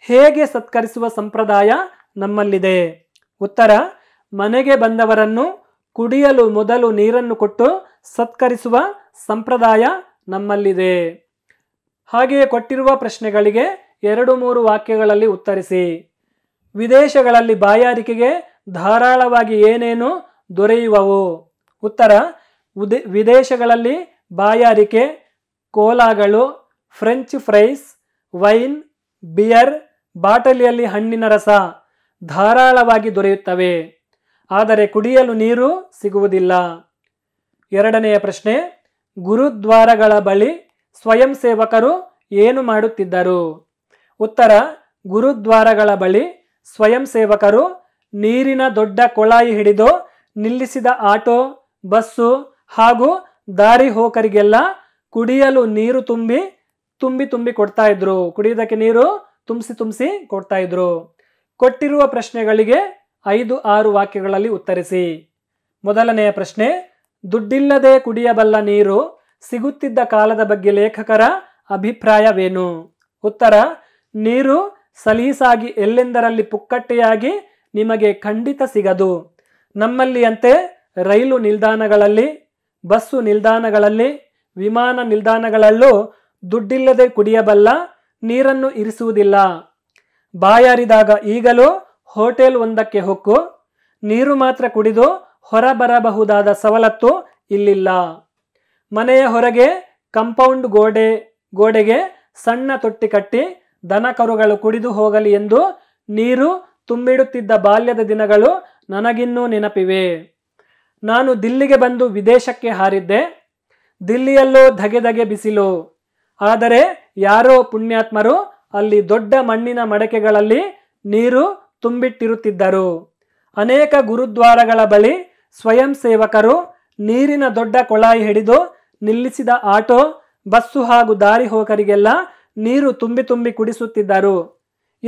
ಹೇಗೆ ಸತ್ಕರಿಸುವ ಸಂಪ್ರದಾಯ ನಮ್ಮಲ್ಲಿದೆ ಉತ್ತರ ಮನೆಗೆ ಬಂದವರನ್ನು ಕುಡಿಯಲು ಮೊದಲು ನೀರನ್ನು ಕೊಟ್ಟು ಸತ್ಕರಿಸುವ ಸಂಪ್ರದಾಯ ನಮ್ಮಲ್ಲಿದೆ ಹಾಗೆಯೇ ಕೊಟ್ಟಿರುವ ಪ್ರಶ್ನೆಗಳಿಗೆ ಎರಡು ಮೂರು ವಾಕ್ಯಗಳಲ್ಲಿ ಉತ್ತರಿಸಿ ವಿದೇಶಗಳಲ್ಲಿ ಬಾಯಾರಿಕೆಗೆ ಧಾರಾಳವಾಗಿ ಏನೇನು ದೊರೆಯುವವು ಉತ್ತರ ಉದೆ ವಿದೇಶಗಳಲ್ಲಿ ಬಾಯಾರಿಕೆ ಕೋಲಾಗಳು ಫ್ರೆಂಚ್ ಫ್ರೈಸ್ ವೈನ್ ಬಿಯರ್ ಬಾಟಲಿಯಲ್ಲಿ ಹಣ್ಣಿನ ರಸ ಧಾರಾಳವಾಗಿ ದೊರೆಯುತ್ತವೆ ಆದರೆ ಕುಡಿಯಲು ನೀರು ಸಿಗುವುದಿಲ್ಲ ಎರಡನೆಯ ಪ್ರಶ್ನೆ ಗುರುದ್ವಾರಗಳ ಬಳಿ ಸ್ವಯಂ ಸೇವಕರು ಏನು ಮಾಡುತ್ತಿದ್ದರು ಉತ್ತರ ಗುರುದ್ವಾರಗಳ ಬಳಿ ಸ್ವಯಂ ಸೇವಕರು ನೀರಿನ ದೊಡ್ಡ ಕೊಳಾಯಿ ಹಿಡಿದು ನಿಲ್ಲಿಸಿದ ಆಟೋ ಬಸ್ಸು ಹಾಗೂ ದಾರಿ ಹೋಕರಿಗೆಲ್ಲ ಕುಡಿಯಲು ನೀರು ತುಂಬಿ ತುಂಬಿ ತುಂಬಿ ಕೊಡ್ತಾ ಇದ್ರು ಕುಡಿಯೋದಕ್ಕೆ ನೀರು ತುಂಬಿಸಿ ತುಂಬಿಸಿ ಕೊಡ್ತಾ ಇದ್ರು ಕೊಟ್ಟಿರುವ ಪ್ರಶ್ನೆಗಳಿಗೆ ಐದು ಆರು ವಾಕ್ಯಗಳಲ್ಲಿ ಉತ್ತರಿಸಿ ಮೊದಲನೆಯ ಪ್ರಶ್ನೆ ದುಡ್ಡಿಲ್ಲದೆ ಕುಡಿಯಬಲ್ಲ ನೀರು ಸಿಗುತ್ತಿದ್ದ ಕಾಲದ ಬಗ್ಗೆ ಲೇಖಕರ ಅಭಿಪ್ರಾಯವೇನು ಉತ್ತರ ನೀರು ಸಲೀಸಾಗಿ ಎಲ್ಲೆಂದರಲ್ಲಿ ಪುಕ್ಕಟ್ಟೆಯಾಗಿ ನಿಮಗೆ ಖಂಡಿತ ಸಿಗದು ನಮ್ಮಲ್ಲಿಯಂತೆ ರೈಲು ನಿಲ್ದಾಣಗಳಲ್ಲಿ ಬಸ್ಸು ನಿಲ್ದಾಣಗಳಲ್ಲಿ ವಿಮಾನ ನಿಲ್ದಾಣಗಳಲ್ಲೂ ದುಡ್ಡಿಲ್ಲದೆ ಕುಡಿಯಬಲ್ಲ ನೀರನ್ನು ಇರಿಸುವುದಿಲ್ಲ ಬಾಯಾರಿದಾಗ ಈಗಲೂ ಹೋಟೆಲ್ ಒಂದಕ್ಕೆ ಹೊಕ್ಕು ನೀರು ಮಾತ್ರ ಕುಡಿದು ಹೊರಬರಬಹುದಾದ ಸವಲತ್ತು ಇಲ್ಲಿಲ್ಲ ಮನೆಯ ಹೊರಗೆ ಕಂಪೌಂಡ್ ಗೋಡೆ ಗೋಡೆಗೆ ಸಣ್ಣ ತೊಟ್ಟಿ ಕಟ್ಟಿ ದನ ಕರುಗಳು ಕುಡಿದು ಹೋಗಲಿ ಎಂದು ನೀರು ತುಂಬಿಡುತ್ತಿದ್ದ ಬಾಲ್ಯದ ದಿನಗಳು ನನಗಿನ್ನೂ ನೆನಪಿವೆ ನಾನು ದಿಲ್ಲಿಗೆ ಬಂದು ವಿದೇಶಕ್ಕೆ ಹಾರಿದ್ದೆ ದಿಲ್ಲಿಯಲ್ಲೋ ಧಗೆ ಬಿಸಿಲು ಆದರೆ ಯಾರೋ ಪುಣ್ಯಾತ್ಮರು ಅಲ್ಲಿ ದೊಡ್ಡ ಮಣ್ಣಿನ ಮಡಕೆಗಳಲ್ಲಿ ನೀರು ತುಂಬಿಟ್ಟಿರುತ್ತಿದ್ದರು ಅನೇಕ ಗುರುದ್ವಾರಗಳ ಬಳಿ ಸ್ವಯಂ ಸೇವಕರು ನೀರಿನ ದೊಡ್ಡ ಕೊಳಾಯಿ ಹಿಡಿದು ನಿಲ್ಲಿಸಿದ ಆಟೋ ಬಸ್ಸು ಹಾಗೂ ದಾರಿ ಹೋಕರಿಗೆಲ್ಲ ನೀರು ತುಂಬಿ ತುಂಬಿ ಕುಡಿಸುತ್ತಿದ್ದರು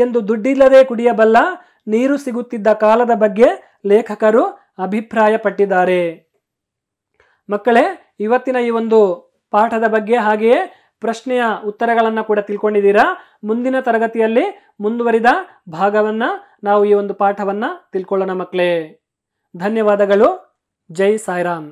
ಎಂದು ದುಡ್ಡಿಲ್ಲದೆ ಕುಡಿಯಬಲ್ಲ ನೀರು ಸಿಗುತ್ತಿದ್ದ ಕಾಲದ ಬಗ್ಗೆ ಲೇಖಕರು ಅಭಿಪ್ರಾಯಪಟ್ಟಿದ್ದಾರೆ ಮಕ್ಕಳೇ ಇವತ್ತಿನ ಈ ಒಂದು ಪಾಠದ ಬಗ್ಗೆ ಹಾಗೆಯೇ ಪ್ರಶ್ನೆಯ ಉತ್ತರಗಳನ್ನು ಕೂಡ ತಿಳ್ಕೊಂಡಿದ್ದೀರಾ ಮುಂದಿನ ತರಗತಿಯಲ್ಲಿ ಮುಂದುವರಿದ ಭಾಗವನ್ನು ನಾವು ಈ ಒಂದು ಪಾಠವನ್ನು ತಿಳ್ಕೊಳ್ಳೋಣ ಮಕ್ಕಳೇ ಧನ್ಯವಾದಗಳು ಜೈ ಸಾಯಿರಾಮ್